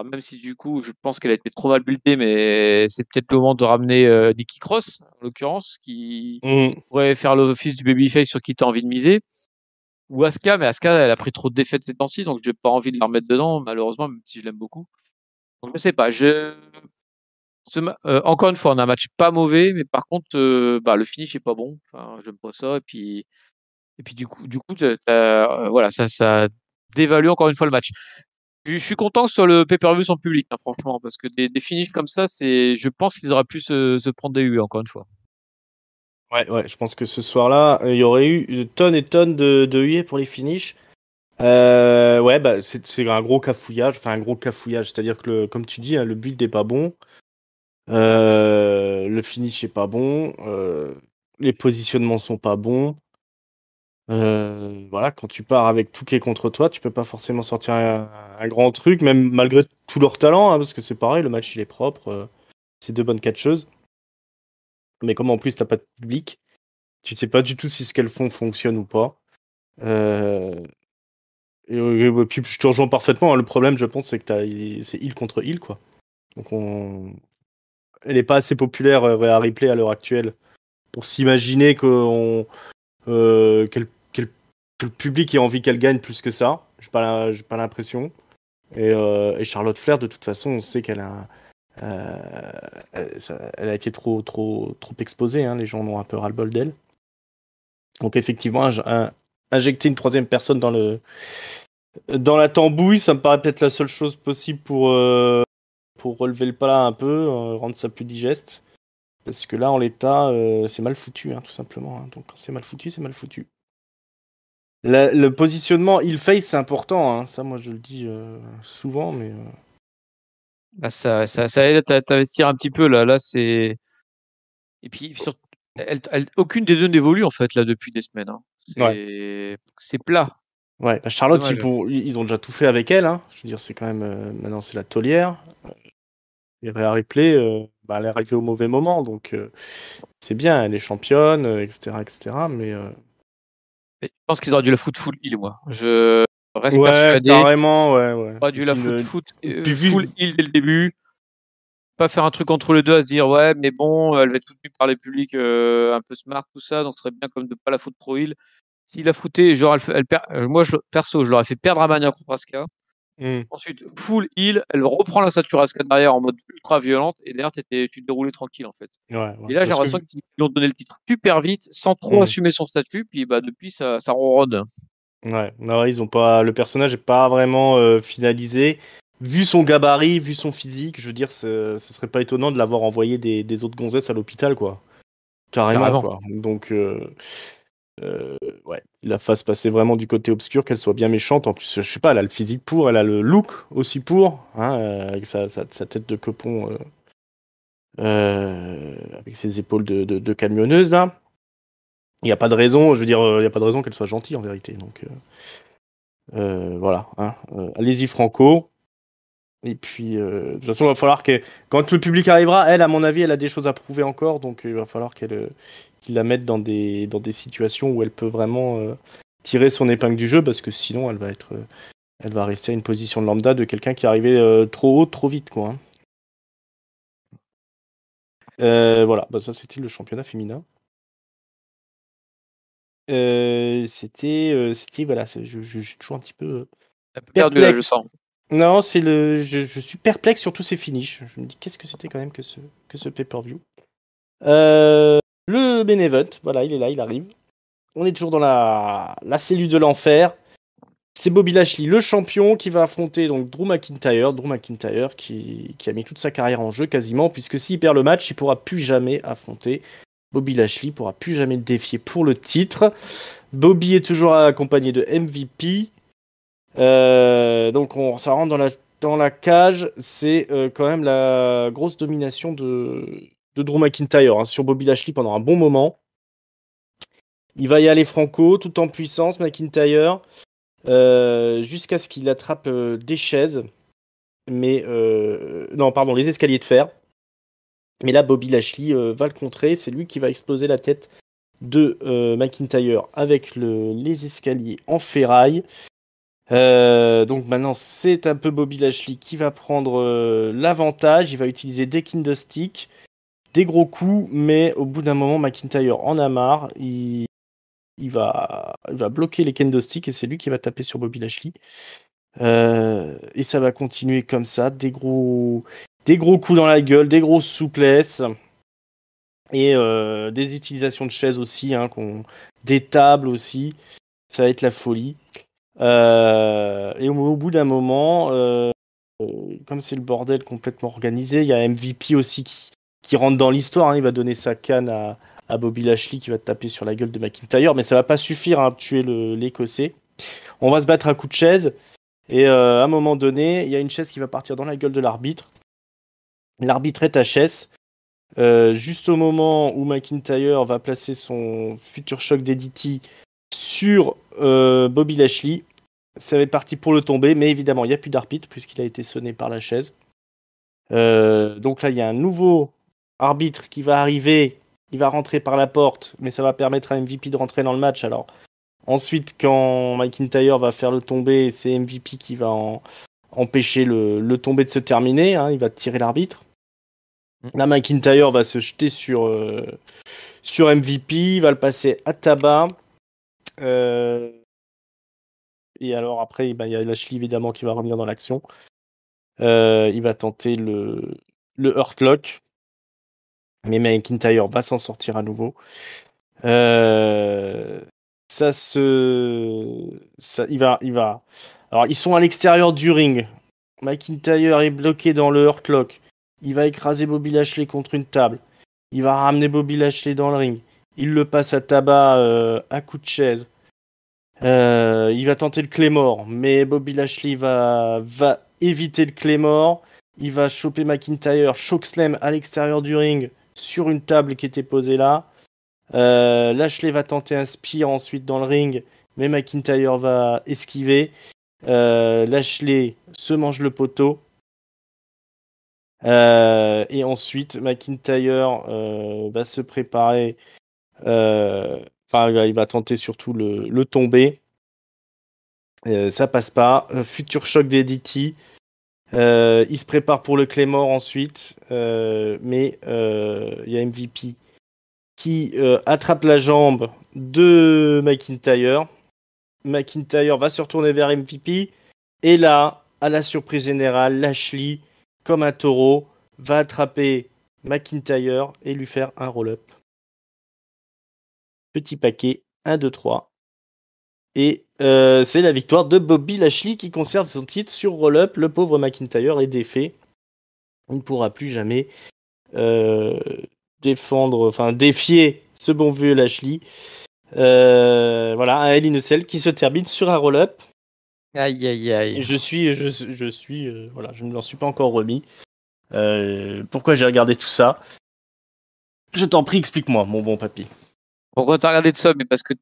même si du coup, je pense qu'elle a été trop mal buildée, mais c'est peut-être le moment de ramener euh, Nicky Cross, en l'occurrence, qui mm. pourrait faire l'office du babyface sur qui tu as envie de miser. Ou Asuka, mais Asuka, elle a pris trop de défaites ces temps-ci, donc je n'ai pas envie de la remettre dedans, malheureusement, même si je l'aime beaucoup. Donc je sais pas. Je... Euh, encore une fois, on a un match pas mauvais, mais par contre, euh, bah, le finish n'est pas bon. Enfin, j'aime pas ça. Et puis, puis du coup, du coup voilà, ça, ça dévalue encore une fois le match. Je suis content sur le pay-per-view sans public, hein, franchement, parce que des, des finishes comme ça, c'est, je pense qu'ils auraient pu se, prendre des huées, encore une fois. Ouais, ouais, je pense que ce soir-là, euh, il y aurait eu des euh, tonnes et tonnes de, de pour les finishes. Euh, ouais, bah, c'est un gros cafouillage, enfin un gros cafouillage, c'est-à-dire que, comme tu dis, hein, le build n'est pas bon, le finish n'est pas bon, les positionnements sont pas bons. Euh, voilà, quand tu pars avec tout qui est contre toi, tu peux pas forcément sortir un, grand truc, même malgré tout leur talent, hein, parce que c'est pareil, le match il est propre, euh, c'est deux bonnes catcheuses. Mais comme en plus t'as pas de public, tu sais pas du tout si ce qu'elles font fonctionne ou pas. Euh, et, puis je te rejoins parfaitement. Hein, le problème, je pense, c'est que c'est il contre il quoi. Donc on, elle est pas assez populaire à replay à l'heure actuelle pour s'imaginer qu'on euh, le public a envie qu'elle gagne plus que ça. J'ai pas, j'ai pas l'impression. Euh, et, Charlotte Flair, de toute façon, on sait qu'elle a, euh, elle, a été trop, trop, trop exposée. Hein. Les gens ont un peu ras-le-bol d'elle. Donc effectivement, injecter une troisième personne dans le, dans la tambouille, ça me paraît peut-être la seule chose possible pour, euh, pour relever le plat un peu, rendre ça plus digeste. Parce que là, en l'état, c'est mal foutu, hein, tout simplement. Hein. Donc quand c'est mal foutu, c'est mal foutu le positionnement il face c'est important, hein. ça moi je le dis euh, souvent, mais euh. ah, ça, ça, aide à t'investir un petit peu là. Là c'est et puis aucune des deux n'évolue en fait là depuis des semaines. Hein. C'est plat. Ouais, bah, Charlotte ils, ont déjà tout fait avec elle. Hein. Je veux dire c'est quand même euh, maintenant c'est la tolière. Et Réa Ripley, bah, elle est arrivée au mauvais moment donc c'est bien, elle est championne, etc., etc. Mais je pense qu'ils auraient dû la foutre full heal, moi. Je reste ouais, persuadé. Carrément, ouais, ouais. Auraient dû la foutre, foot, euh, full heal dès le début. Pas faire un truc entre les deux à se dire ouais, mais bon, elle va être soutenue par les publics euh, un peu smart, tout ça, donc ce serait bien comme de pas la foutre pro heal. S'il a fouté, genre, elle, elle euh, moi, je, perso, je l'aurais fait perdre à Mania contre Mmh. Ensuite, full heal, elle reprend la saturation derrière en mode ultra violente et derrière tu te déroulais tranquille en fait. Et là, j'ai l'impression qu'ils lui ont donné le titre super vite sans trop mmh. assumer son statut, puis bah, depuis ça, ça ronronne. Ouais, ils ont pas, le personnage n'est pas vraiment euh, finalisé. Vu son gabarit, vu son physique, je veux dire, ce serait pas étonnant de l'avoir envoyé des, des autres gonzesses à l'hôpital quoi. Carrément, Donc. Euh, euh, ouais, la fasse passer vraiment du côté obscur, qu'elle soit bien méchante. En plus, je sais pas, elle a le physique pour, elle a le look aussi pour, hein, euh, avec sa, tête de copon, euh, avec ses épaules de, camionneuse là. Il n'y a pas de raison, je veux dire, il n'y a pas de raison qu'elle soit gentille en vérité. Donc voilà, hein, allez-y Franco. Et puis, de toute façon, il va falloir que quand le public arrivera, elle, à mon avis, elle a des choses à prouver encore, donc il va falloir qu'elle la mettre dans des, dans des situations où elle peut vraiment euh, tirer son épingle du jeu, parce que sinon elle va être euh, elle va rester à une position de lambda de quelqu'un qui arrivait euh, trop haut, trop vite, quoi. Hein. voilà, bah, ça c'était le championnat féminin. c'était, c'était voilà, je, je, suis toujours un petit peu perdu là, je sens. Non, c'est le, je, suis perplexe sur tous ces finishes. Je me dis qu'est-ce que c'était quand même que ce que ce pay-per-view. Le Benevent, voilà, il est là, il arrive. On est toujours dans la, cellule de l'enfer. C'est Bobby Lashley, le champion, qui va affronter donc Drew McIntyre. Drew McIntyre qui, a mis toute sa carrière en jeu quasiment, puisque s'il perd le match, il pourra plus jamais affronter Bobby Lashley, pourra plus jamais le défier pour le titre. Bobby est toujours accompagné de MVP. Euh, donc on, ça rentre dans la, cage. C'est euh, quand même la grosse domination de, de Drew McIntyre hein, sur Bobby Lashley pendant un bon moment. Il va y aller franco, tout en puissance, McIntyre, euh, jusqu'à ce qu'il attrape euh, des chaises, mais euh, non, pardon, les escaliers de fer. Mais là, Bobby Lashley va le contrer, c'est lui qui va exploser la tête de McIntyre avec les escaliers en ferraille. donc maintenant, c'est un peu Bobby Lashley qui va prendre l'avantage. Il va utiliser des Kindle des gros coups, mais au bout d'un moment, McIntyre en a marre. Il, va, bloquer les kendo et c'est lui qui va taper sur Bobby Lashley. Euh, et ça va continuer comme ça, des gros, coups dans la gueule, des grosses souplesses et euh, des utilisations de chaises aussi, hein, des tables aussi. Ça va être la folie. Euh, et au, au bout d'un moment, comme c'est le bordel complètement organisé, il y a MVP aussi qui, qui rentre dans l'histoire. Hein. Il va donner sa canne à, Bobby Lashley qui va taper sur la gueule de McIntyre, mais ça va pas suffire à hein, tuer l'Écossais. On va se battre à coups de chaise. Et euh, à un moment donné, il y a une chaise qui va partir dans la gueule de l'arbitre. L'arbitre est à chaise. Euh, juste au moment où McIntyre va placer son futur choc d'Edity sur euh, Bobby Lashley, ça va être parti pour le tomber, mais évidemment, il n'y a plus d'arbitre puisqu'il a été sonné par la chaise. donc là, il y a un nouveau arbitre qui va arriver, il va rentrer par la porte, mais ça va permettre à MVP de rentrer dans le match. Alors ensuite, quand McIntyre va faire le tomber, c'est MVP qui va empêcher le, tombé de se terminer. Hein, il va tirer l'arbitre. Mm. Là, McIntyre va se jeter sur, euh, sur MVP, il va le passer à tabac. Euh, et alors après, ben, il y a Lashley évidemment qui va revenir dans l'action. Euh, il va tenter le, le lock mais McIntyre va s'en sortir à nouveau. Euh, ça se. Ça, il, va, il va. Alors, ils sont à l'extérieur du ring. McIntyre est bloqué dans le Hurtlock. Il va écraser Bobby Lashley contre une table. Il va ramener Bobby Lashley dans le ring. Il le passe à tabac euh, à coup de chaise. Euh, il va tenter le mort. mais Bobby Lashley va, va éviter le mort. Il va choper McIntyre, Slam à l'extérieur du ring sur une table qui était posée là. Euh, Lashley va tenter un spear ensuite dans le ring, mais McIntyre va esquiver. Euh, Lashley se mange le poteau. Euh, et ensuite, McIntyre va se préparer. Enfin, il va tenter surtout le, le tomber. ça passe pas. Futur choc des DT. Euh, il se prépare pour le Claymore ensuite, euh, mais euh, il y a MVP qui attrape la jambe de McIntyre. McIntyre va se retourner vers MVP, et là, à la surprise générale, Lashley, comme un taureau, va attraper McIntyre et lui faire un roll-up. Petit paquet, 1, 2, 3. Et euh, c'est la victoire de Bobby Lashley qui conserve son titre sur Roll Up. Le pauvre McIntyre est défait. Il ne pourra plus jamais euh, défendre, enfin défier ce bon vieux Lashley. Euh, voilà, un Hell in qui se termine sur un Roll Up. Aïe aïe aïe. je suis, je, suis, voilà, je ne l'en suis pas encore remis. pourquoi j'ai regardé tout ça Je t'en prie, explique-moi, mon bon papy. Pourquoi t'as regardé de ça Mais parce que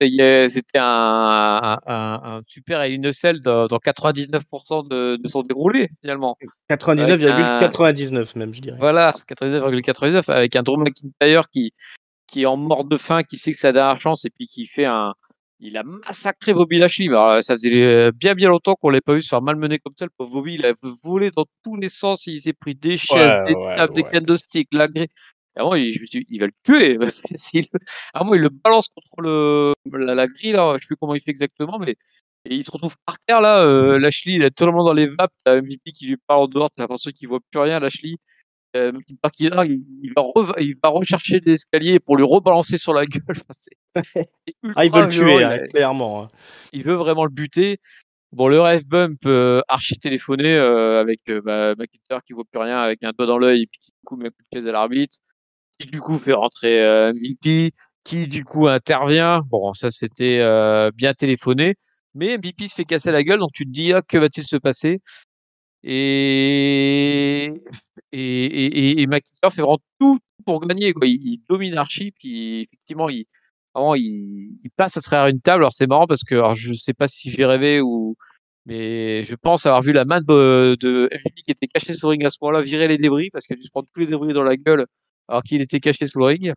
c'était un, super et une selle dans, 99% de, son déroulé, finalement. 99,99 même, je dirais. Voilà, 99,99 avec un Drew McIntyre qui, qui est en mort de faim, qui sait que c'est sa dernière chance et puis qui fait un. Il a massacré Bobby Lashley. Euh, ça faisait euh, bien bien longtemps qu'on ne l'avait pas vu se faire malmener comme ça. Le pauvre Bobby, il a volé dans tous les sens. Il s'est pris des chaises, des tables, des candlesticks, la il va le tuer. à il le balance contre la, grille, là. je sais plus comment il fait exactement, mais il se retrouve par terre, là. Euh, Lashley, il est totalement dans les vapes. T'as MVP qui lui parle en dehors, t'as l'impression qu'il voit plus rien, Lashley. Euh, il, va il va rechercher l'escalier pour lui rebalancer sur la gueule. Ah, il veut le tuer, hein, clairement. Hein. Il veut vraiment le buter. Bon, le ref bump euh, archi téléphoné avec bah, McIntyre qui voit plus rien avec un doigt dans l'œil et puis qui coup met un coup de pièce à l'arbitre qui du coup fait rentrer euh, MVP, qui du coup intervient. Bon, ça c'était euh, bien téléphoné, mais MVP se fait casser la gueule, donc tu te dis ah, que va-t-il se passer Et et, et, fait vraiment tout pour gagner. Quoi. Il, domine Archie, puis effectivement il avant il, il passe à travers une table. Alors c'est marrant parce que alors, je sais pas si j'ai rêvé ou mais je pense avoir vu la main de, MVP qui était cachée sur ring à ce moment-là virer les débris parce qu'elle a dû se prendre tous les débris dans la gueule alors qu'il était caché sous le ring.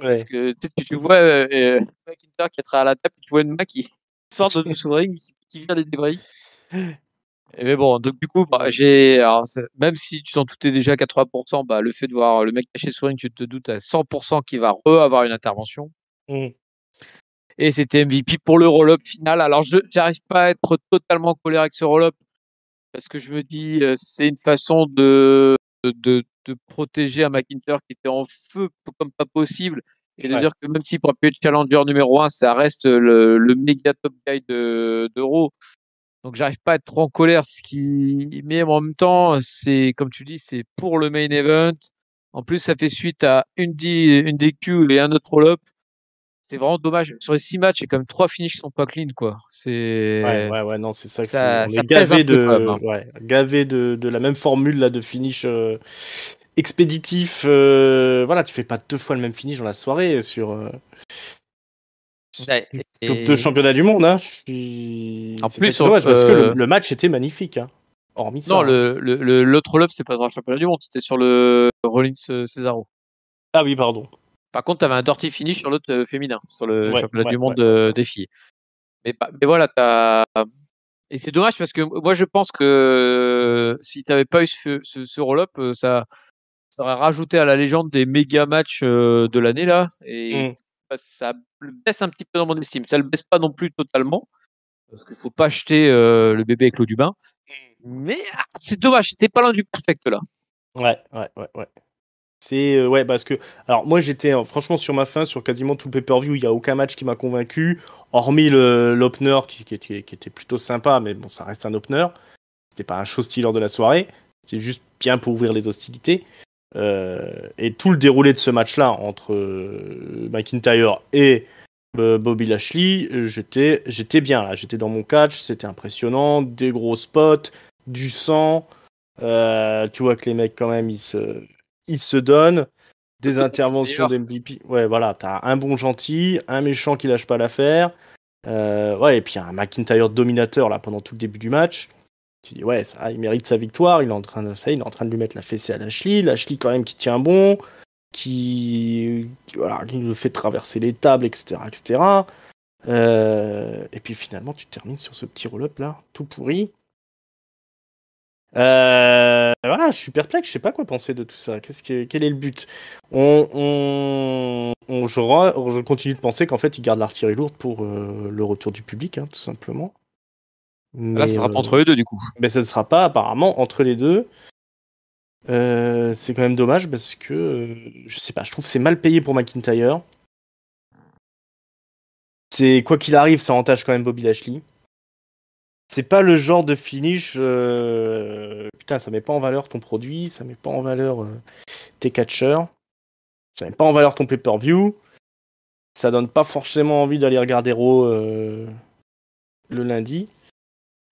Parce que tu, tu vois euh, euh McIntyre qui est à la table, tu vois une main qui sort de sous le ring, qui, vient des débris. Et mais bon, donc du coup, bah, j'ai, même si tu t'en doutais déjà à 80%, bah, le fait de voir le mec caché sous le ring, tu te doutes à 100% qu'il va re-avoir une intervention. Mmh. Et c'était MVP pour le roll-up final. Alors, je n'arrive pas à être totalement colère avec ce roll-up parce que je me dis, euh, c'est une façon de de, protéger un McIntyre qui était en feu comme pas possible et de dire que même si pourrait plus challenger numéro 1, ça reste le, le méga top guy de, de Donc j'arrive pas à être trop en colère, ce qui mais en même temps, c'est comme tu dis, c'est pour le main event. En plus, ça fait suite à une, une DQ et un autre roll-up c'est vraiment dommage. Sur les six matchs, il y a quand même finishes qui sont pas clean, quoi. C'est. Ouais, ouais, non, c'est ça On est hein. gavé de, de, la même formule, là, de finish. Euh, expéditif, euh, voilà, tu fais pas deux fois le même finish dans la soirée euh, sur, deux championnats du monde. Hein. En plus, dommage, parce que le, match était magnifique. Hein, hormis non, le, le, l'autre lob, c'est pas dans le championnat du monde, c'était sur le Rollins Cesaro. Ah oui, pardon. Par contre, tu avais un Dorty fini sur l'autre euh, féminin, sur le championnat du monde des filles. Mais, mais voilà, as... et c'est dommage parce que moi je pense que euh, si tu n'avais pas eu ce, roll-up, euh, ça, ça aurait rajouté à la légende des méga matchs de l'année là. Et mmh. ça baisse un petit peu dans mon estime. Ça le baisse pas non plus totalement parce qu'il faut pas acheter le bébé avec l'eau du bain. Mmh. Mais ah, c'est dommage, n'es pas loin du perfect là. Ouais, ouais, ouais, ouais. C'est euh, ouais parce que alors moi j'étais euh, franchement sur ma fin sur quasiment tout le pay-per-view, il y a aucun match qui m'a convaincu hormis l'opener qui, qui, était plutôt sympa mais bon ça reste un opener. C'était pas un show stealer de la soirée, c'est juste bien pour ouvrir les hostilités. Euh, et tout le déroulé de ce match-là entre McIntyre et Bobby Lashley, j'étais j'étais bien là, j'étais dans mon catch, c'était impressionnant, des gros spots, du sang, tu vois que les mecs quand même ils se il se donne des interventions d'MVP. Ouais, voilà, t'as un bon gentil, un méchant qui lâche pas l'affaire. Euh, ouais, et puis un McIntyre dominateur là pendant tout le début du match. Tu dis ouais, il mérite sa victoire. Il est en train de il est en train de lui mettre la fessée à Lashley. Lashley quand même qui tient bon, qui, voilà, qui nous fait traverser les tables, etc., etc. Euh, et puis finalement, tu termines sur ce petit roll-up là, tout pourri. Euh, voilà, ah, je suis perplexe, je sais pas quoi penser de tout ça. Qu'est-ce que, quel est le but on, on, je, continue de penser qu'en fait, ils gardent l'artillerie lourde pour euh, le retour du public, hein, tout simplement. Là, ah, ça sera pas euh, entre les deux, du coup. Mais ça ne sera pas, apparemment, entre les deux. Euh, c'est quand même dommage parce que, euh, je sais pas, je trouve que c'est mal payé pour McIntyre. C'est, quoi qu'il arrive, ça entache quand même Bobby Lashley c'est pas le genre de finish. Euh, putain, ça met pas en valeur ton produit, ça met pas en valeur euh, tes catcheurs, ça met pas en valeur ton pay-per-view. Ça donne pas forcément envie d'aller regarder Raw euh, le lundi.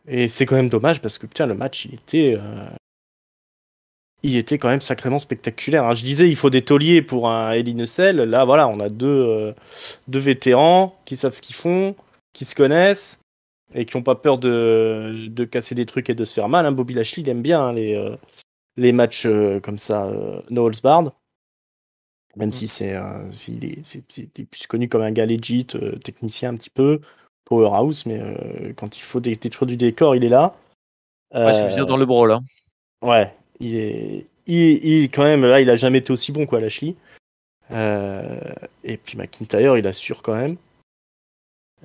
Et c'est quand même dommage parce que putain, le match, il était. Il était quand même sacrément spectaculaire. Hein. Je disais, il faut des tauliers pour un Eline Là, voilà, on a deux, deux vétérans qui savent ce qu'ils font, qui se connaissent et qui n'ont pas peur de, de, casser des trucs et de se faire mal. Hein. Bobby Lashley, il aime bien hein, les, euh, les matchs euh, comme ça, euh, no Même si c'est est, plus connu comme un gars legit, technicien un petit peu, powerhouse, mais quand il faut détruire du décor, il est là. Ouais, c'est dans le brawl. Hein. Ouais, il est, il, quand même, là, il a jamais été aussi bon, quoi, Lashley. et puis McIntyre, il assure quand même.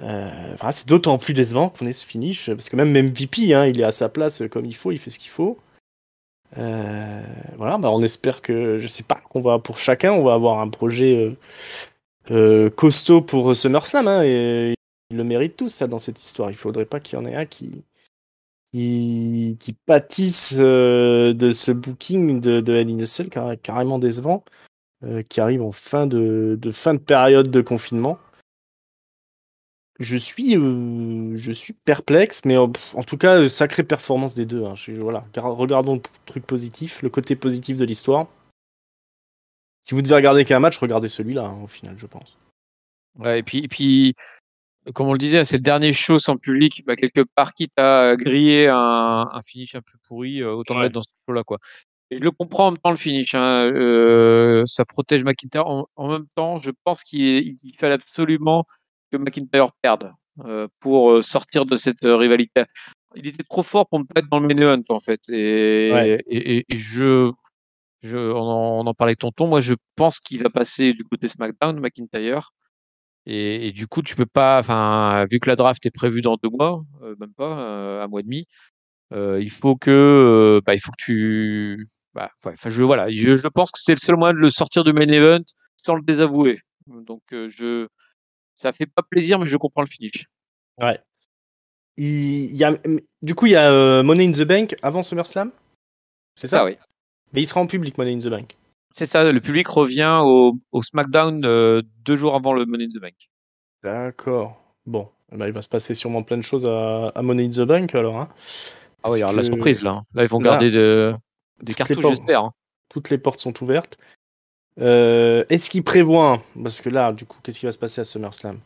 Euh, c'est d'autant plus décevant qu'on ait ce finish, parce que même MVP, hein, il est à sa place comme il faut, il fait ce qu'il faut. Euh, voilà, bah on espère que, je sais pas, qu'on va pour chacun, on va avoir un projet euh, costaud pour SummerSlam, hein, et ils le méritent tous ça, dans cette histoire. Il faudrait pas qu'il y en ait un qui, qui, pâtisse de ce booking de, de la carrément décevant, qui arrive en fin de fin de période de confinement je suis, euh, je suis perplexe, mais euh, en, tout cas, euh, sacrée performance des deux. Hein. regardons le truc positif, le côté positif de l'histoire. Si vous devez regarder qu'un match, regardez celui-là, hein, au final, je pense. et puis, puis comme on le disait, hein, c'est le dernier show sans public, bah, quelque part, quitte à griller un, finish un peu pourri, autant le mettre dans ce show-là. quoi. Et je le comprends en même temps le finish. ça protège McIntyre. en, même temps, je pense qu'il fallait absolument que McIntyre perde euh, pour euh, sortir de cette euh, rivalité. Il était trop fort pour ne pas être dans le main event en fait. Et, je, on, en, parlait avec Tonton. Moi, je pense qu'il va passer du côté SmackDown, McIntyre. Et, du coup, tu peux pas. Enfin, vu que la draft est prévue dans deux mois, même pas un mois et demi, il faut que, bah, il faut que tu. Bah, je voilà. Je, je pense que c'est le seul moyen de le sortir du main event sans le désavouer. Donc, je ça fait pas plaisir, mais je comprends le finish. Ouais. Il, y a, du coup, il y a euh, Money in the Bank avant SummerSlam C'est ça, oui. Mais il sera en public, Money in the Bank. C'est ça, le public revient au, SmackDown euh, deux jours avant le Money in the Bank. D'accord. Bon, eh ben, il va se passer sûrement plein de choses à, Money in the Bank alors. Hein. Ah oui, alors la surprise là. Hein. Là, ils vont garder de, des cartouches, j'espère. Hein. Toutes les portes sont ouvertes. Euh, est-ce qu'il prévoit, parce que là, du coup, qu'est-ce qui va se passer à SummerSlam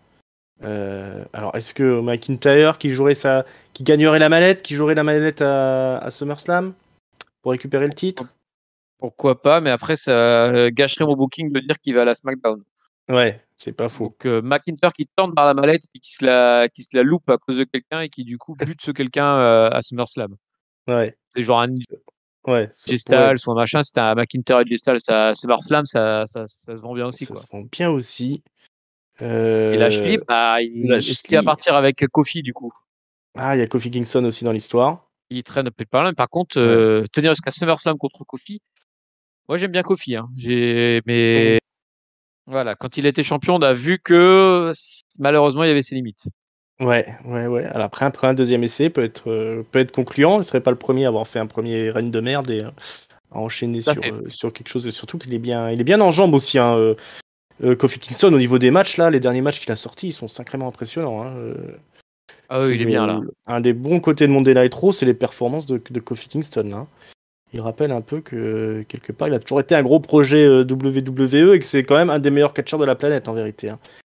euh, Alors, est-ce que McIntyre, qui, jouerait qui gagnerait la mallette, qui jouerait la mallette à, SummerSlam pour récupérer le titre Pourquoi pas, mais après, ça gâcherait mon booking de dire qu'il va à la SmackDown. Ouais, c'est pas faux. que euh, McIntyre qui tente par la mallette et qui se la, qui se la loupe à cause de quelqu'un et qui, du coup, bute ce quelqu'un à SummerSlam. Ouais. C'est genre un Ouais, Gestal, soit machin, c'était un McIntyre et ça, SummerSlam ça, ça, se vend bien aussi. Ça se vend bien aussi. Euh... Et Lashley, bah, il, partir avec Kofi du coup Ah, il y a Kofi Kingston aussi dans l'histoire. Il traîne un peu par là. Par contre, euh, tenir jusqu'à SummerSlam contre Kofi, moi j'aime bien Kofi. Hein. J'ai... Mais voilà, quand il était champion, on a vu que malheureusement il y avait ses limites. Ouais, ouais, ouais. Alors après, après un deuxième essai peut être, euh, peut être concluant. Il ne serait pas le premier à avoir fait un premier règne de merde et euh, à enchaîner sur, euh, sur, quelque chose. Et surtout qu'il est bien, il est bien en jambes aussi. Hein, Kofi Kingston, au niveau des matchs, là, les derniers matchs qu'il a sortis, ils sont sacrément impressionnants. Hein, ah oui, il est bien là. Un des bons côtés de Monday Night Raw, c'est les performances de, de Kofi Kingston. Hein. Il rappelle un peu que, quelque part, il a toujours été un gros projet WWE et que c'est quand même un des meilleurs catcheurs de la planète, en vérité.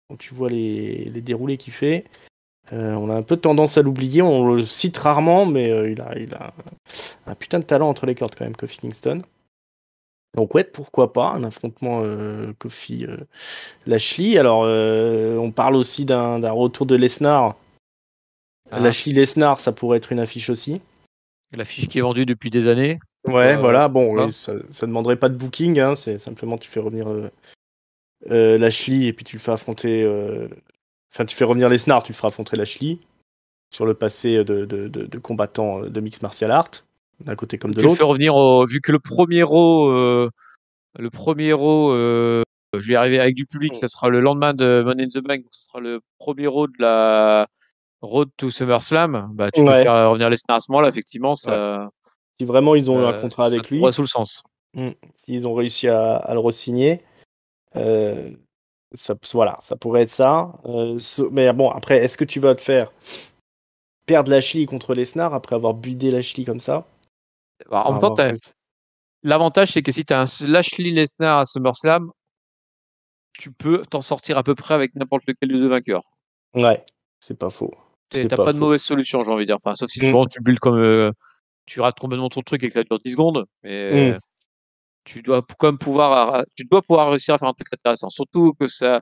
Quand tu vois les, les déroulés qu'il fait. Euh, on a un peu tendance à l'oublier, on le cite rarement, mais euh, il, a, un putain de talent entre les cordes quand même, Kofi Kingston. Donc ouais, pourquoi pas, un affrontement euh, Kofi Lashley. Alors on parle aussi d'un retour de Lesnar. Ah. Lashley Lesnar, ça pourrait être une affiche aussi. L'affiche qui est vendue depuis des années. Ouais, voilà, bon, Ça, ne demanderait pas de booking, hein, c'est simplement tu fais revenir Lashley et puis tu le fais affronter Enfin, tu fais revenir les snars, tu feras affronter Lashley sur le passé de, de, de, combattant de euh, mix martial art, d'un côté comme de l'autre. Tu fais revenir, au, vu que le premier héros, euh, le premier euh, je vais arriver avec du public, ça sera le lendemain de Money in the Bank, ce sera le premier héros de la Road to SummerSlam, bah, tu vas peux faire revenir les snars à ce moment-là, effectivement. Ça, Si vraiment ils ont eu un contrat avec ça lui. sous le sens. Hmm. S'ils ont réussi à, à le re-signer. Euh, ça, voilà, ça pourrait être ça. Euh, mais bon, après, est-ce que tu vas te faire perdre la contre les snars après avoir buildé la comme ça bah, En temps, l'avantage, c'est que si tu as un Lashley Lesnar à SummerSlam, tu peux t'en sortir à peu près avec n'importe lequel des deux vainqueurs. Ouais, c'est pas faux. T'as pas, pas de mauvaise solution, j'ai envie de dire. Enfin, sauf si mmh. tu tu, tu comme. Euh, tu rates complètement ton truc et que ça dure 10 secondes. Mais... Mmh tu dois quand même pouvoir, tu dois pouvoir réussir à faire un truc intéressant. Surtout que ça,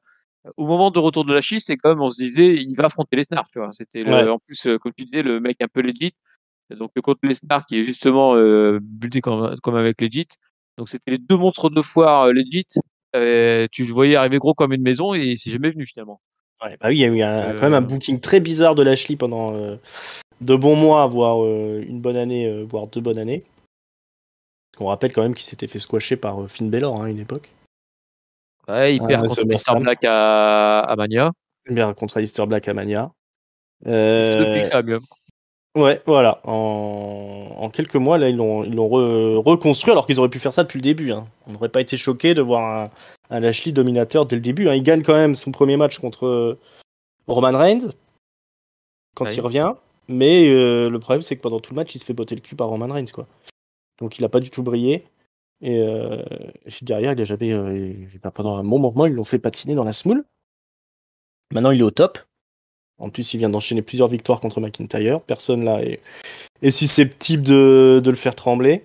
au moment de retour de la c'est c'est comme on se disait, il va affronter les snars, tu vois. C'était en plus, euh, comme tu disais, le mec un peu legit. Donc contre les snars qui est justement euh, buté comme, comme, avec legit. Donc c'était les deux monstres de foire euh, legit. tu le voyais arriver gros comme une maison et c'est jamais venu finalement. bah oui, il y a eu quand même un booking très bizarre de Lashley pendant deux de bons mois, voire une bonne année, voire deux bonnes années on rappelle quand même qu'il s'était fait squasher par euh, Finn Balor hein, à une époque. Ouais, il perd contre Mr. Black à... Mania. Il perd contre Mr. Black à Mania. Euh... Depuis que ça va Ouais, voilà. En, quelques mois, là, ils l'ont, ils l'ont reconstruit alors qu'ils auraient pu faire ça depuis le début. Hein. On n'aurait pas été choqué de voir un, un Lashley dominateur dès le début. Hein. Il gagne quand même son premier match contre euh, Roman Reigns quand il revient. Mais euh, le problème, c'est que pendant tout le match, il se fait botter le cul par Roman Reigns, quoi. Donc il n'a pas du tout brillé. Et euh, derrière, il a jamais. Euh, pendant un bon moment, ils l'ont fait patiner dans la smoule. Maintenant, il est au top. En plus, il vient d'enchaîner plusieurs victoires contre McIntyre. Personne là est, susceptible de, le faire trembler.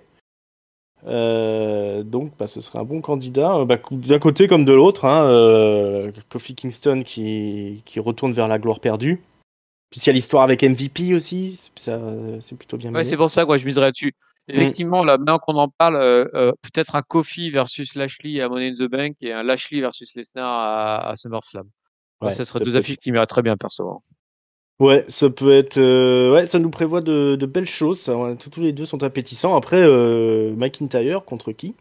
Euh, donc, bah, ce serait un bon candidat, bah, d'un côté comme de l'autre. Hein, Kofi Kingston qui retourne vers la gloire perdue. Puisqu'il y a l'histoire avec MVP aussi, ça, c'est plutôt bien. Ouais, c'est pour ça que je miserais dessus. Mm. Effectivement, là, maintenant qu'on en parle, euh, euh, peut-être un Kofi versus Lashley à Money in the Bank et un Lashley versus Lesnar à, SummerSlam. Ouais, ça serait deux affiches qui m'iraient très bien, perso. Hein. Ouais, ça peut être. Euh, ouais, ça nous prévoit de, belles choses. Tous les deux sont appétissants. Après, McIntyre contre qui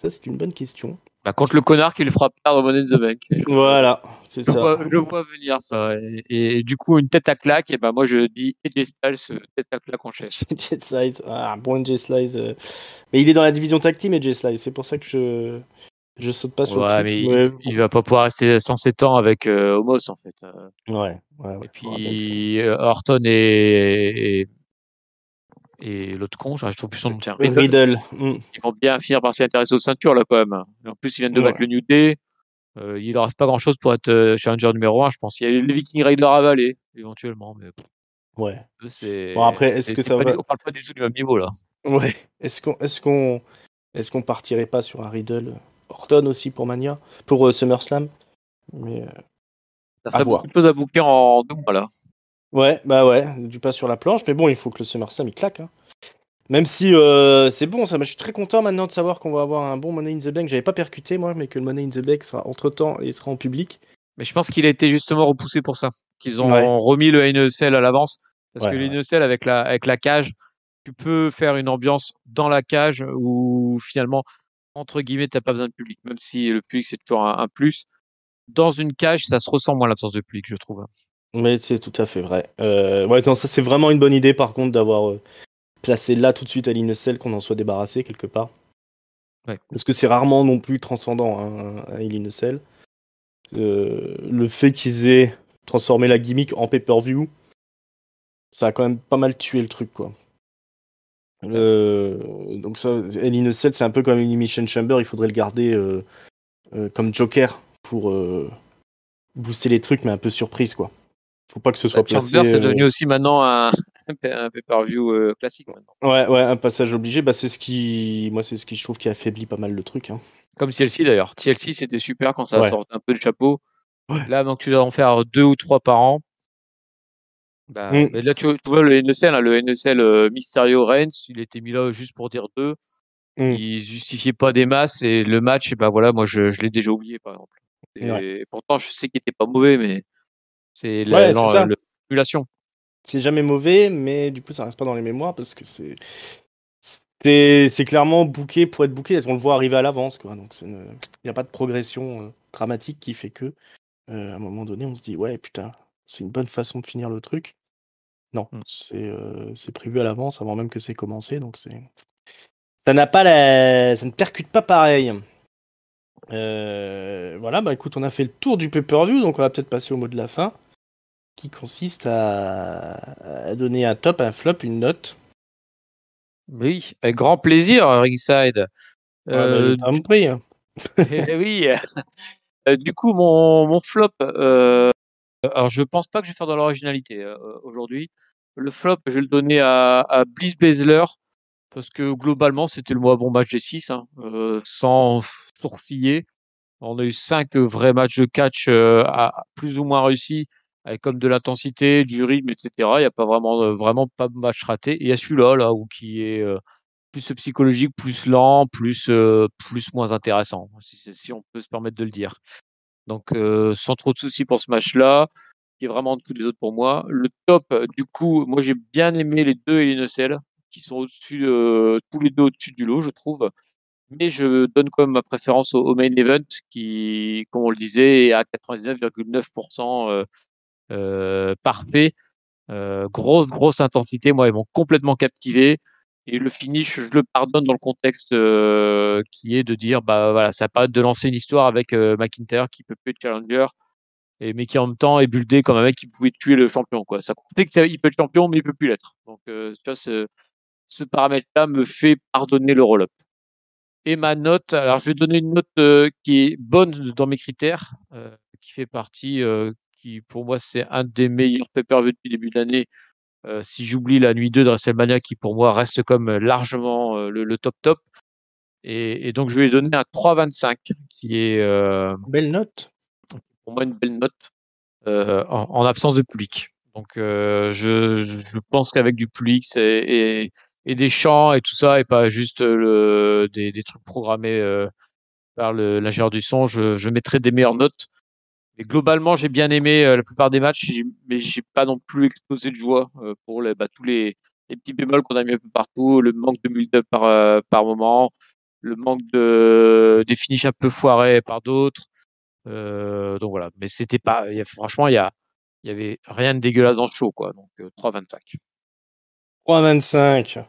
Ça, c'est une bonne question. Bah, contre le connard qui le fera perdre Money the Bank. Voilà, c'est ça. je vois venir, ça. Et, du coup, une tête à claque, et ben moi je dis AJ Slice, tête à claque en chef. Jet Slice, ah, bon j Slice. Euh. Mais il est dans la division tactique et J Slice, c'est pour ça que je. Je saute pas sur le truc, mais... Il, va pas pouvoir rester 107 ans avec euh, Homos en fait. Euh. Ouais, ouais, ouais Et puis Horton et et l'autre con, je ne trouve plus son nom. Tiens, Riddle. Ils vont bien finir par s'intéresser aux ceintures, là, quand même. En plus, ils viennent de battre le New Day. Euh, il ne reste pas grand-chose pour être euh, challenger numéro 1, je pense. Il y a le Viking Raider avaler eh, éventuellement. Mais... Ouais. Bon, après, est-ce que ça va. On On parle pas du tout du même niveau, là. Ouais. Est-ce qu'on est qu'on est qu'on partirait pas sur un Riddle Orton aussi pour Mania Pour euh, SummerSlam Mais. Ça fait beaucoup de choses à boucler en deux mois, là. Ouais, bah ouais, du pas sur la planche, mais bon, il faut que le Summer Slam il claque. Hein. Même si euh, c'est bon, ça, je suis très content maintenant de savoir qu'on va avoir un bon Money in the Bank. J'avais pas percuté moi, mais que le Money in the Bank sera entre temps et sera en public. Mais je pense qu'il a été justement repoussé pour ça, qu'ils ont remis le NECL à l'avance, parce que le NECL avec la avec la cage, tu peux faire une ambiance dans la cage où finalement entre guillemets tu t'as pas besoin de public, même si le public c'est toujours un, un plus. Dans une cage, ça se ressent moins l'absence de public, je trouve. Hein. Mais c'est tout à fait vrai. Euh, ça c'est vraiment une bonne idée par contre d'avoir euh, placé là tout de suite à l'Innocel qu'on en soit débarrassé quelque part. Parce que c'est rarement non plus transcendant hein, à euh, le fait qu'ils aient transformé la gimmick en pay-per-view, ça a quand même pas mal tué le truc quoi. donc ça, c'est un peu comme une Mission Chamber, il faudrait le garder comme Joker pour booster les trucs mais un peu surprise quoi faut pas que ce bah, soit placé. c'est euh, devenu aussi maintenant un, un pay-per-view euh, classique Ouais, ouais, un passage obligé. Bah, c'est ce qui, moi, c'est ce qui je trouve qui affaiblit pas mal le truc. Hein. Comme TLC d'ailleurs. TLC, c'était super quand ça sortait un peu de chapeau. Là, donc, tu dois en faire deux ou trois par an. Bah, mm. là, tu, vois le NSL, hein, le NSL euh, Mysterio Reigns, il était mis là juste pour dire deux. il mm. Il justifiait pas des masses et le match, bah voilà, moi je, l'ai déjà oublié par exemple. Et Pourtant, je sais qu'il était pas mauvais, mais c'est la population. C'est jamais mauvais, mais du coup, ça reste pas dans les mémoires parce que c'est. C'est clairement bouqué pour être bouqué. On le voit arriver à l'avance. Donc, il n'y a pas de progression euh, dramatique qui fait que, euh, à un moment donné, on se dit Ouais, putain, c'est une bonne façon de finir le truc. Non, hmm. c'est euh, c'est prévu à l'avance avant même que c'est commencé. Donc, ça n'a pas la... ça ne percute pas pareil. voilà, bah écoute, on a fait le tour du pay-per-view, donc on va peut-être passer au mot de la fin qui consiste à, donner un top, un flop, une note. Oui, avec grand plaisir, Ringside. Ah, bah, euh, hein. eh oui. Euh, du coup, mon, flop, euh, alors je pense pas que je vais faire de l'originalité euh, aujourd'hui. Le flop, je vais le donner à, à Bliss parce que globalement, c'était le moins bon match des 6, hein, sans sourciller. On a eu cinq vrais matchs de catch plus ou moins réussis avec comme de l'intensité, du rythme, etc. Il n'y a pas vraiment, euh, vraiment pas de match raté. Et il y a celui-là, là, où qui est euh, plus psychologique, plus lent, plus, euh, plus moins intéressant, si, on peut se permettre de le dire. Donc, sans trop de soucis pour ce match-là, qui est vraiment en dessous des autres pour moi. Le top, du coup, moi j'ai bien aimé les deux et les qui sont au-dessus, tous les deux au-dessus du lot, je trouve. Mais je donne quand même ma préférence au, au main event, qui, comme on le disait, est à 99,9% euh, parfait, euh, grosse, grosse intensité. Moi, ils m'ont complètement captivé. Et le finish, je le pardonne dans le contexte euh, qui est de dire, bah voilà, ça pas de lancer une histoire avec McIntyre qui peut plus être challenger, et, mais qui en même temps est buildé comme un mec qui pouvait tuer le champion. Quoi. Ça comptait qu'il peut être champion, mais il peut plus l'être. Donc tu vois, ce, ce paramètre-là me fait pardonner le roll-up. Et ma note, alors je vais donner une note qui est bonne dans mes critères, qui fait partie, qui pour moi c'est un des meilleurs pay depuis le début de l'année. Euh, si j'oublie la nuit 2 de WrestleMania qui pour moi reste comme euh, largement euh, le, top top. Et, donc je vais lui donner un 3,25 qui est... belle note. Pour moi une belle note en, absence de public. Donc je, pense qu'avec du public et, des chants et tout ça et pas juste le, des, trucs programmés par l'ingénieur du son, je, je mettrai des meilleures notes globalement, j'ai bien aimé euh, la plupart des matchs, mais j'ai pas non plus explosé de joie euh, pour bah, tous les, petits bémols qu'on a mis un peu partout, le manque de build-up par, euh, moment, le manque de des finishes un peu foirés par d'autres. donc voilà, mais c'était pas, franchement, il y il y avait rien de dégueulasse en le show, quoi. Donc 3 3,25. 3,25.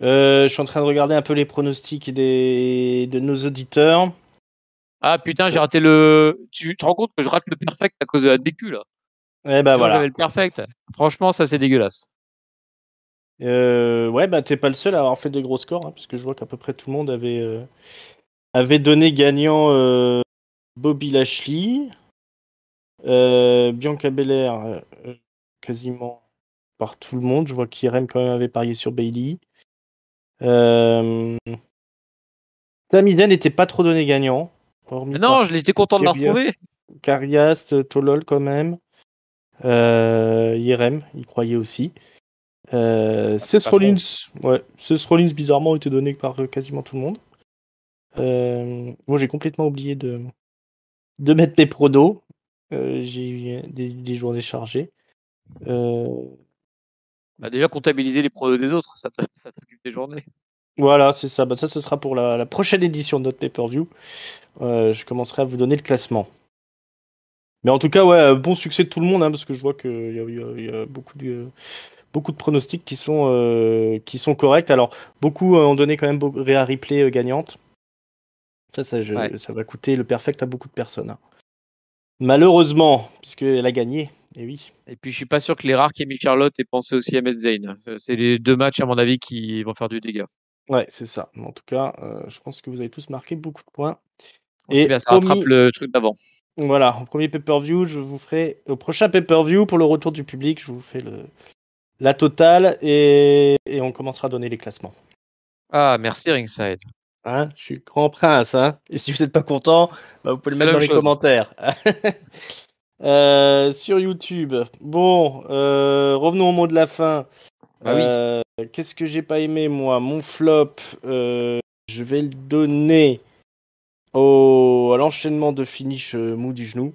je suis en train de regarder un peu les pronostics de nos auditeurs. Ah putain, j'ai raté le. Tu te rends compte que je rate le perfect à cause de la DQ là Ouais eh bah ben voilà. J'avais le perfect. Franchement, ça c'est dégueulasse. Euh, ouais, bah t'es pas le seul à avoir fait des gros scores, hein, puisque je vois qu'à peu près tout le monde avait, euh, avait donné gagnant euh, Bobby Lashley, Bianca Belair quasiment par tout le monde. Je vois qu'Irem quand même avait parié sur Bailey. Euh... n'était pas trop donné gagnant non, je l'étais content de la retrouver. Cariast, euh, Tolol quand même. Euh, Irem, il croyait aussi. Euh, ah, Rollins, ouais, Rollins bizarrement été donné par euh, quasiment tout le monde. Euh, moi j'ai complètement oublié de, de mettre mes prodos. j'ai eu des, journées chargées. Bah, déjà comptabiliser les prodos des autres, ça t'occupe des journées. Voilà, c'est ça. Bah, ça, ce sera pour la, prochaine édition de notre pay view euh, je commencerai à vous donner le classement. Mais en tout cas, ouais, euh, bon succès de tout le monde, hein, parce que je vois qu'il y, y, a beaucoup de, beaucoup de pronostics qui sont, euh, qui sont corrects. Alors, beaucoup ont donné quand même Réa replay gagnante. Ça, ça, va coûter le perfect à beaucoup de personnes. Hein. Malheureusement, puisqu'elle a gagné, et oui. Et puis je suis pas sûr que les rares qui aient mis Charlotte aient pensé aussi à Ms Zane. C'est les deux matchs, à mon avis, qui vont faire du dégât. Ouais, c'est ça. En tout cas, euh, je pense que vous avez tous marqué beaucoup de points et bah, ça rattrape le truc d'avant. voilà, au premier pay pay-per-view, je vous ferai au prochain pay-per-view pour le retour du public, je vous fais le la totale et et on commencera à donner les classements. Ah, merci Ringside. Hein, je suis grand prince, hein. et si vous n'êtes pas content, bah, vous pouvez le mettre dans les commentaires. Euh, sur YouTube, bon, euh, revenons au mot de la fin. Bah oui. Euh, qu'est-ce que j'ai pas aimé, moi Mon flop, euh, je vais le donner à l'enchaînement de finish euh, mou du genou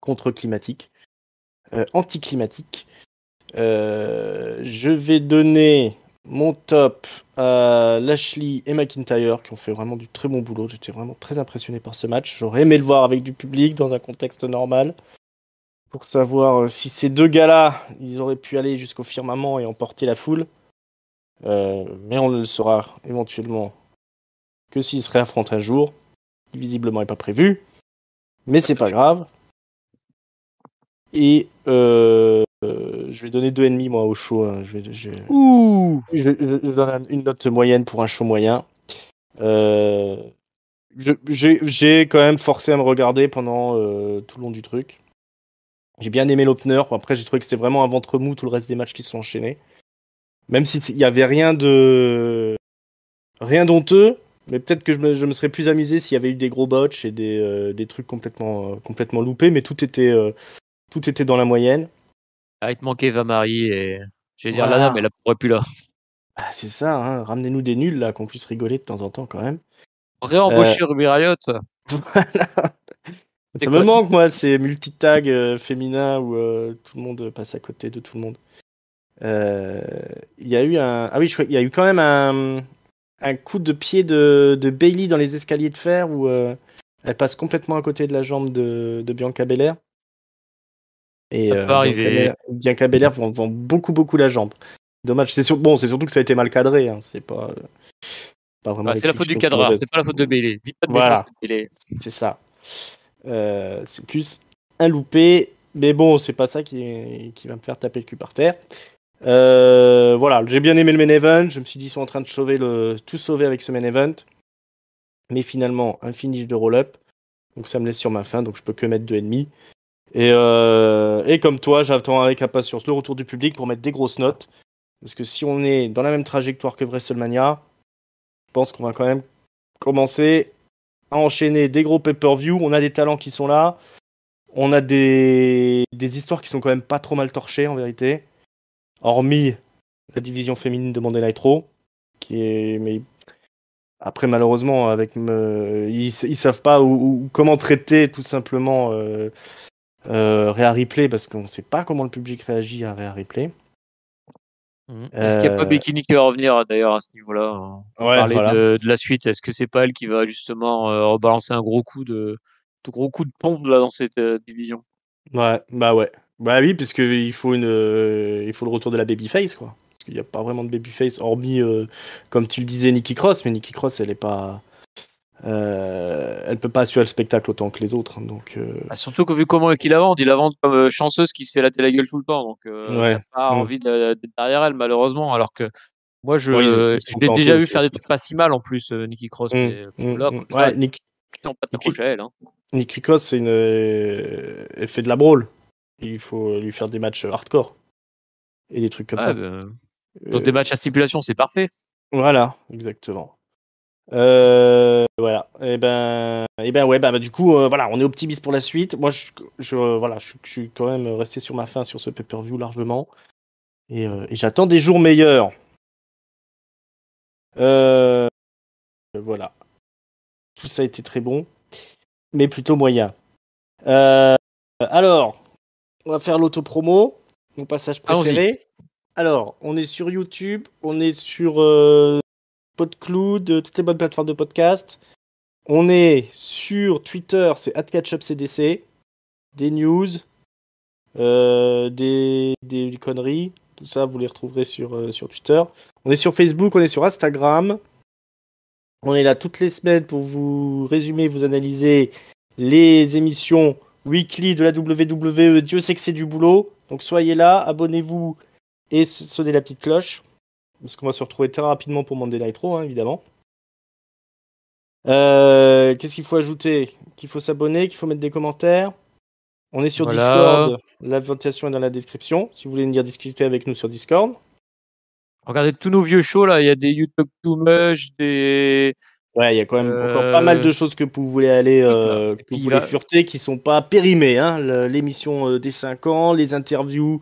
contre climatique, anticlimatique. je vais donner mon top à Lashley et McIntyre qui ont fait vraiment du très bon boulot. J'étais vraiment très impressionné par ce match. J'aurais aimé le voir avec du public dans un contexte normal pour savoir euh, si ces deux gars-là, ils auraient pu aller jusqu'au firmament et emporter la foule. Euh, mais on ne le saura éventuellement que s'ils se réaffrontent un jour, visiblement n'est pas prévu. Mais c'est pas grave. Et euh, je vais donner deux et demi moi au show. Hein. Je vais, donne une note moyenne pour un show moyen. J'ai quand même forcé à me regarder pendant tout le long du truc. J'ai bien aimé l'opener. Après, j'ai trouvé que c'était vraiment un ventre mou tout le reste des matchs qui se sont enchaînés. Même s'il n'y avait rien de. Rien d'honteux, mais peut-être que je me, je me, serais plus amusé s'il y avait eu des gros botches et des, euh, des trucs complètement, euh, complètement loupés, mais tout était, euh, tout était dans la moyenne. Ah, il te manquait Vamari et. vais dire là, Lana, mais elle pourrait plus là. Ah, c'est ça, hein. ramenez-nous des nuls là, qu'on puisse rigoler de temps en temps quand même. Réembaucher Ruby Riot. Ça me manque, moi, ces multitags euh, féminins où euh, tout le monde passe à côté de tout le monde. Euh, il y a eu un. Ah oui, il y a eu quand même un, un coup de pied de, de Bailey dans les escaliers de fer où euh, elle passe complètement à côté de la jambe de, de Bianca Belair. Et va Bianca, Bianca Belair vend, beaucoup beaucoup la jambe. Dommage. C'est bon, c'est surtout que ça a été mal cadré. Hein. C'est pas, pas vraiment. Ah, c'est la faute du cadreur. C'est pas la faute de Bailey. Dis pas de voilà. C'est ça. Euh, c'est plus un loupé, mais bon, c'est pas ça qui, qui, va me faire taper le cul par terre. Euh, voilà, j'ai bien aimé le main event. Je me suis dit, ils sont en train de sauver le, tout sauver avec ce main event. Mais finalement, un de roll-up. Donc ça me laisse sur ma fin, donc je peux que mettre deux Et, euh, et comme toi, j'attends avec impatience le retour du public pour mettre des grosses notes. Parce que si on est dans la même trajectoire que WrestleMania, je pense qu'on va quand même commencer à enchaîner des gros pay-per-view. On a des talents qui sont là. On a des, des histoires qui sont quand même pas trop mal torchées en vérité. Hormis la division féminine de Monday qui est. Mais après, malheureusement, avec me... ils, savent pas comment traiter tout simplement euh, euh Ripley parce qu'on sait pas comment le public réagit à Réa Ripley. Mhm. Est-ce qu'il n'y a pas euh, Bikini qui va revenir d'ailleurs à ce niveau-là hein, de, la suite. Est-ce que c'est pas elle qui va justement euh, rebalancer un gros coup de, gros coup de pompe là dans cette euh, division Ouais, bah ouais, bah oui, puisque il faut une, il faut le retour de la babyface quoi. Parce qu'il n'y a pas vraiment de babyface hormis comme tu le disais Nikki Cross, mais Nikki Cross elle est pas, euh, elle peut pas assurer le spectacle autant que les autres. Hein, donc, euh. bah, surtout que vu comment qu'il la vende, il la vendent comme euh, chanceuse qui s'est laté la gueule tout le temps. Donc, euh, ouais. pas mm. envie d'être derrière elle, malheureusement. Alors que moi, je, l'ai déjà vu faire des trucs pas si mal en plus, Nicky Cross. Mm, mm, Nicky... Hein. Cross, c'est une... elle fait de la brawl. Il faut lui faire des matchs hardcore et des trucs comme ça. Bah, donc des matchs à stipulation, c'est parfait. Voilà, exactement. Euh, voilà. Et eh ben, et eh ben ouais, bah, bah du coup, euh, voilà, on est optimiste pour la suite. Moi, je, je, euh, suis quand même resté sur ma fin sur ce pay-per-view largement. Et, j'attends des jours meilleurs. voilà. Tout ça a été très bon, mais plutôt moyen. alors, on va faire l'autopromo, mon passage préféré. Alors, on est sur YouTube, on est sur PodCloud, euh, toutes les bonnes plateformes de podcast. On est sur Twitter, c'est atcatchupcdc. Des news, euh, des, conneries, tout ça, vous les retrouverez euh, sur Twitter. On est sur Facebook, on est sur Instagram. On est là toutes les semaines pour vous résumer, vous analyser les émissions weekly de la WWE. Dieu sait que c'est du boulot. Donc soyez là, abonnez-vous et sonnez la petite cloche parce qu'on va se retrouver très rapidement pour Monday Night hein, évidemment. Euh, qu'est-ce qu'il faut ajouter Qu'il faut s'abonner, qu'il faut mettre des commentaires. On est sur Discord. L'invitation est dans la description. Si vous voulez venir discuter avec nous sur Discord. Regardez tous nos vieux shows là. Il y a des YouTube Too Much, des. Ouais, il y a quand même euh, encore pas mal de choses que vous voulez aller, euh, que vous voulez qui sont pas périmées. Hein. L'émission des 5 ans, les interviews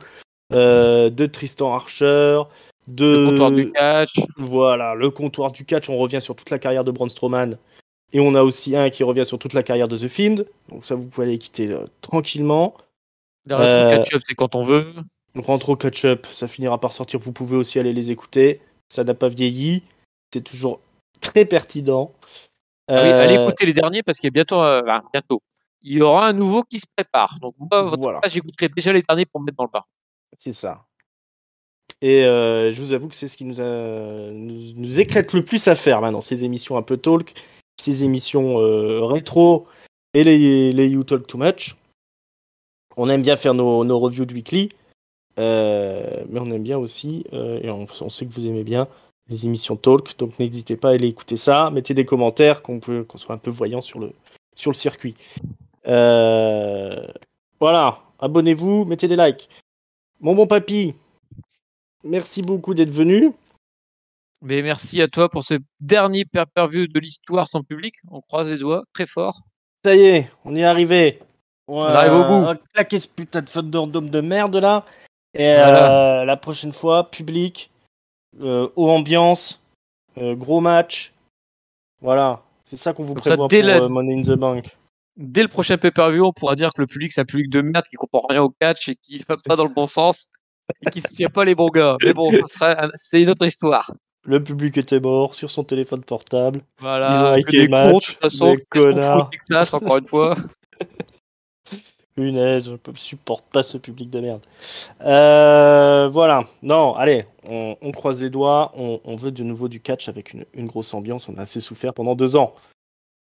de Tristan Archer, de... Le comptoir du catch. Voilà, le comptoir du catch, on revient sur toute la carrière de Braun Strowman. Et on a aussi un qui revient sur toute la carrière de The Fiend. Donc ça, vous pouvez aller quitter euh, tranquillement. Le euh, catch-up, c'est quand on veut. On Rentre au catch-up, ça finira par sortir. Vous pouvez aussi aller les écouter. Ça n'a pas vieilli. C'est toujours très pertinent. Ah allez euh, écouter les derniers parce qu'il y a bientôt, bah, bientôt. Il y aura un nouveau qui se prépare. Donc moi, votre j'écouterai déjà les derniers pour me mettre dans le bain. C'est ça. Et euh, je vous avoue que c'est ce qui nous, nous, le plus à faire maintenant, ces émissions un peu talk, ces émissions euh, rétro et les, You Talk Too Much. On aime bien faire nos, reviews de weekly, euh, mais on aime bien aussi, et on, sait que vous aimez bien, les émissions talk, donc n'hésitez pas à aller écouter ça, mettez des commentaires, qu'on soit un peu voyant sur le, sur le circuit. voilà, abonnez-vous, mettez des likes. Mon bon papy, Merci beaucoup d'être venu. Mais merci à toi pour ce dernier pay-per-view de l'histoire sans public. On croise les doigts très fort. Ça y est, on y est arrivé. On, arrive au euh, bout. On a claqué ce putain de Thunderdome de merde là. Et euh, la prochaine fois, public, euh, haut ambiance, gros match. Voilà, c'est ça qu'on vous présente. pour Money in the Bank. Dès le prochain pay-per-view, on pourra dire que le public, c'est un public de merde qui comprend rien au catch et qui ne va pas dans le bon sens qui soutient pas les bons gars. Mais bon, c'est une autre histoire. Le public était mort sur son téléphone portable. Voilà, ils ont de toute façon, connards. encore une fois. Punaise, je ne supporte pas ce public de merde. Euh, voilà. Non, allez, on, croise les doigts. On, veut de nouveau du catch avec une, grosse ambiance. On a assez souffert pendant deux ans.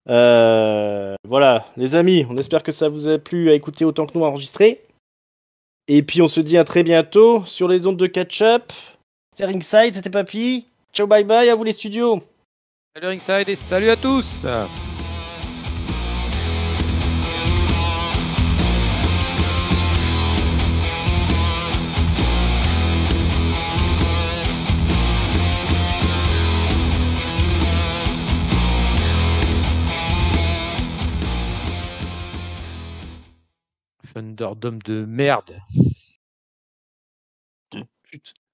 Euh, voilà, les amis, on espère que ça vous a plu à écouter autant que nous à enregistrer. Et puis on se dit à très bientôt sur les ondes de catch-up. C'était Ringside, c'était Papy. Ciao, bye bye, à vous les studios. Salut Ringside et salut à tous. Thunderdome de merde. De pute.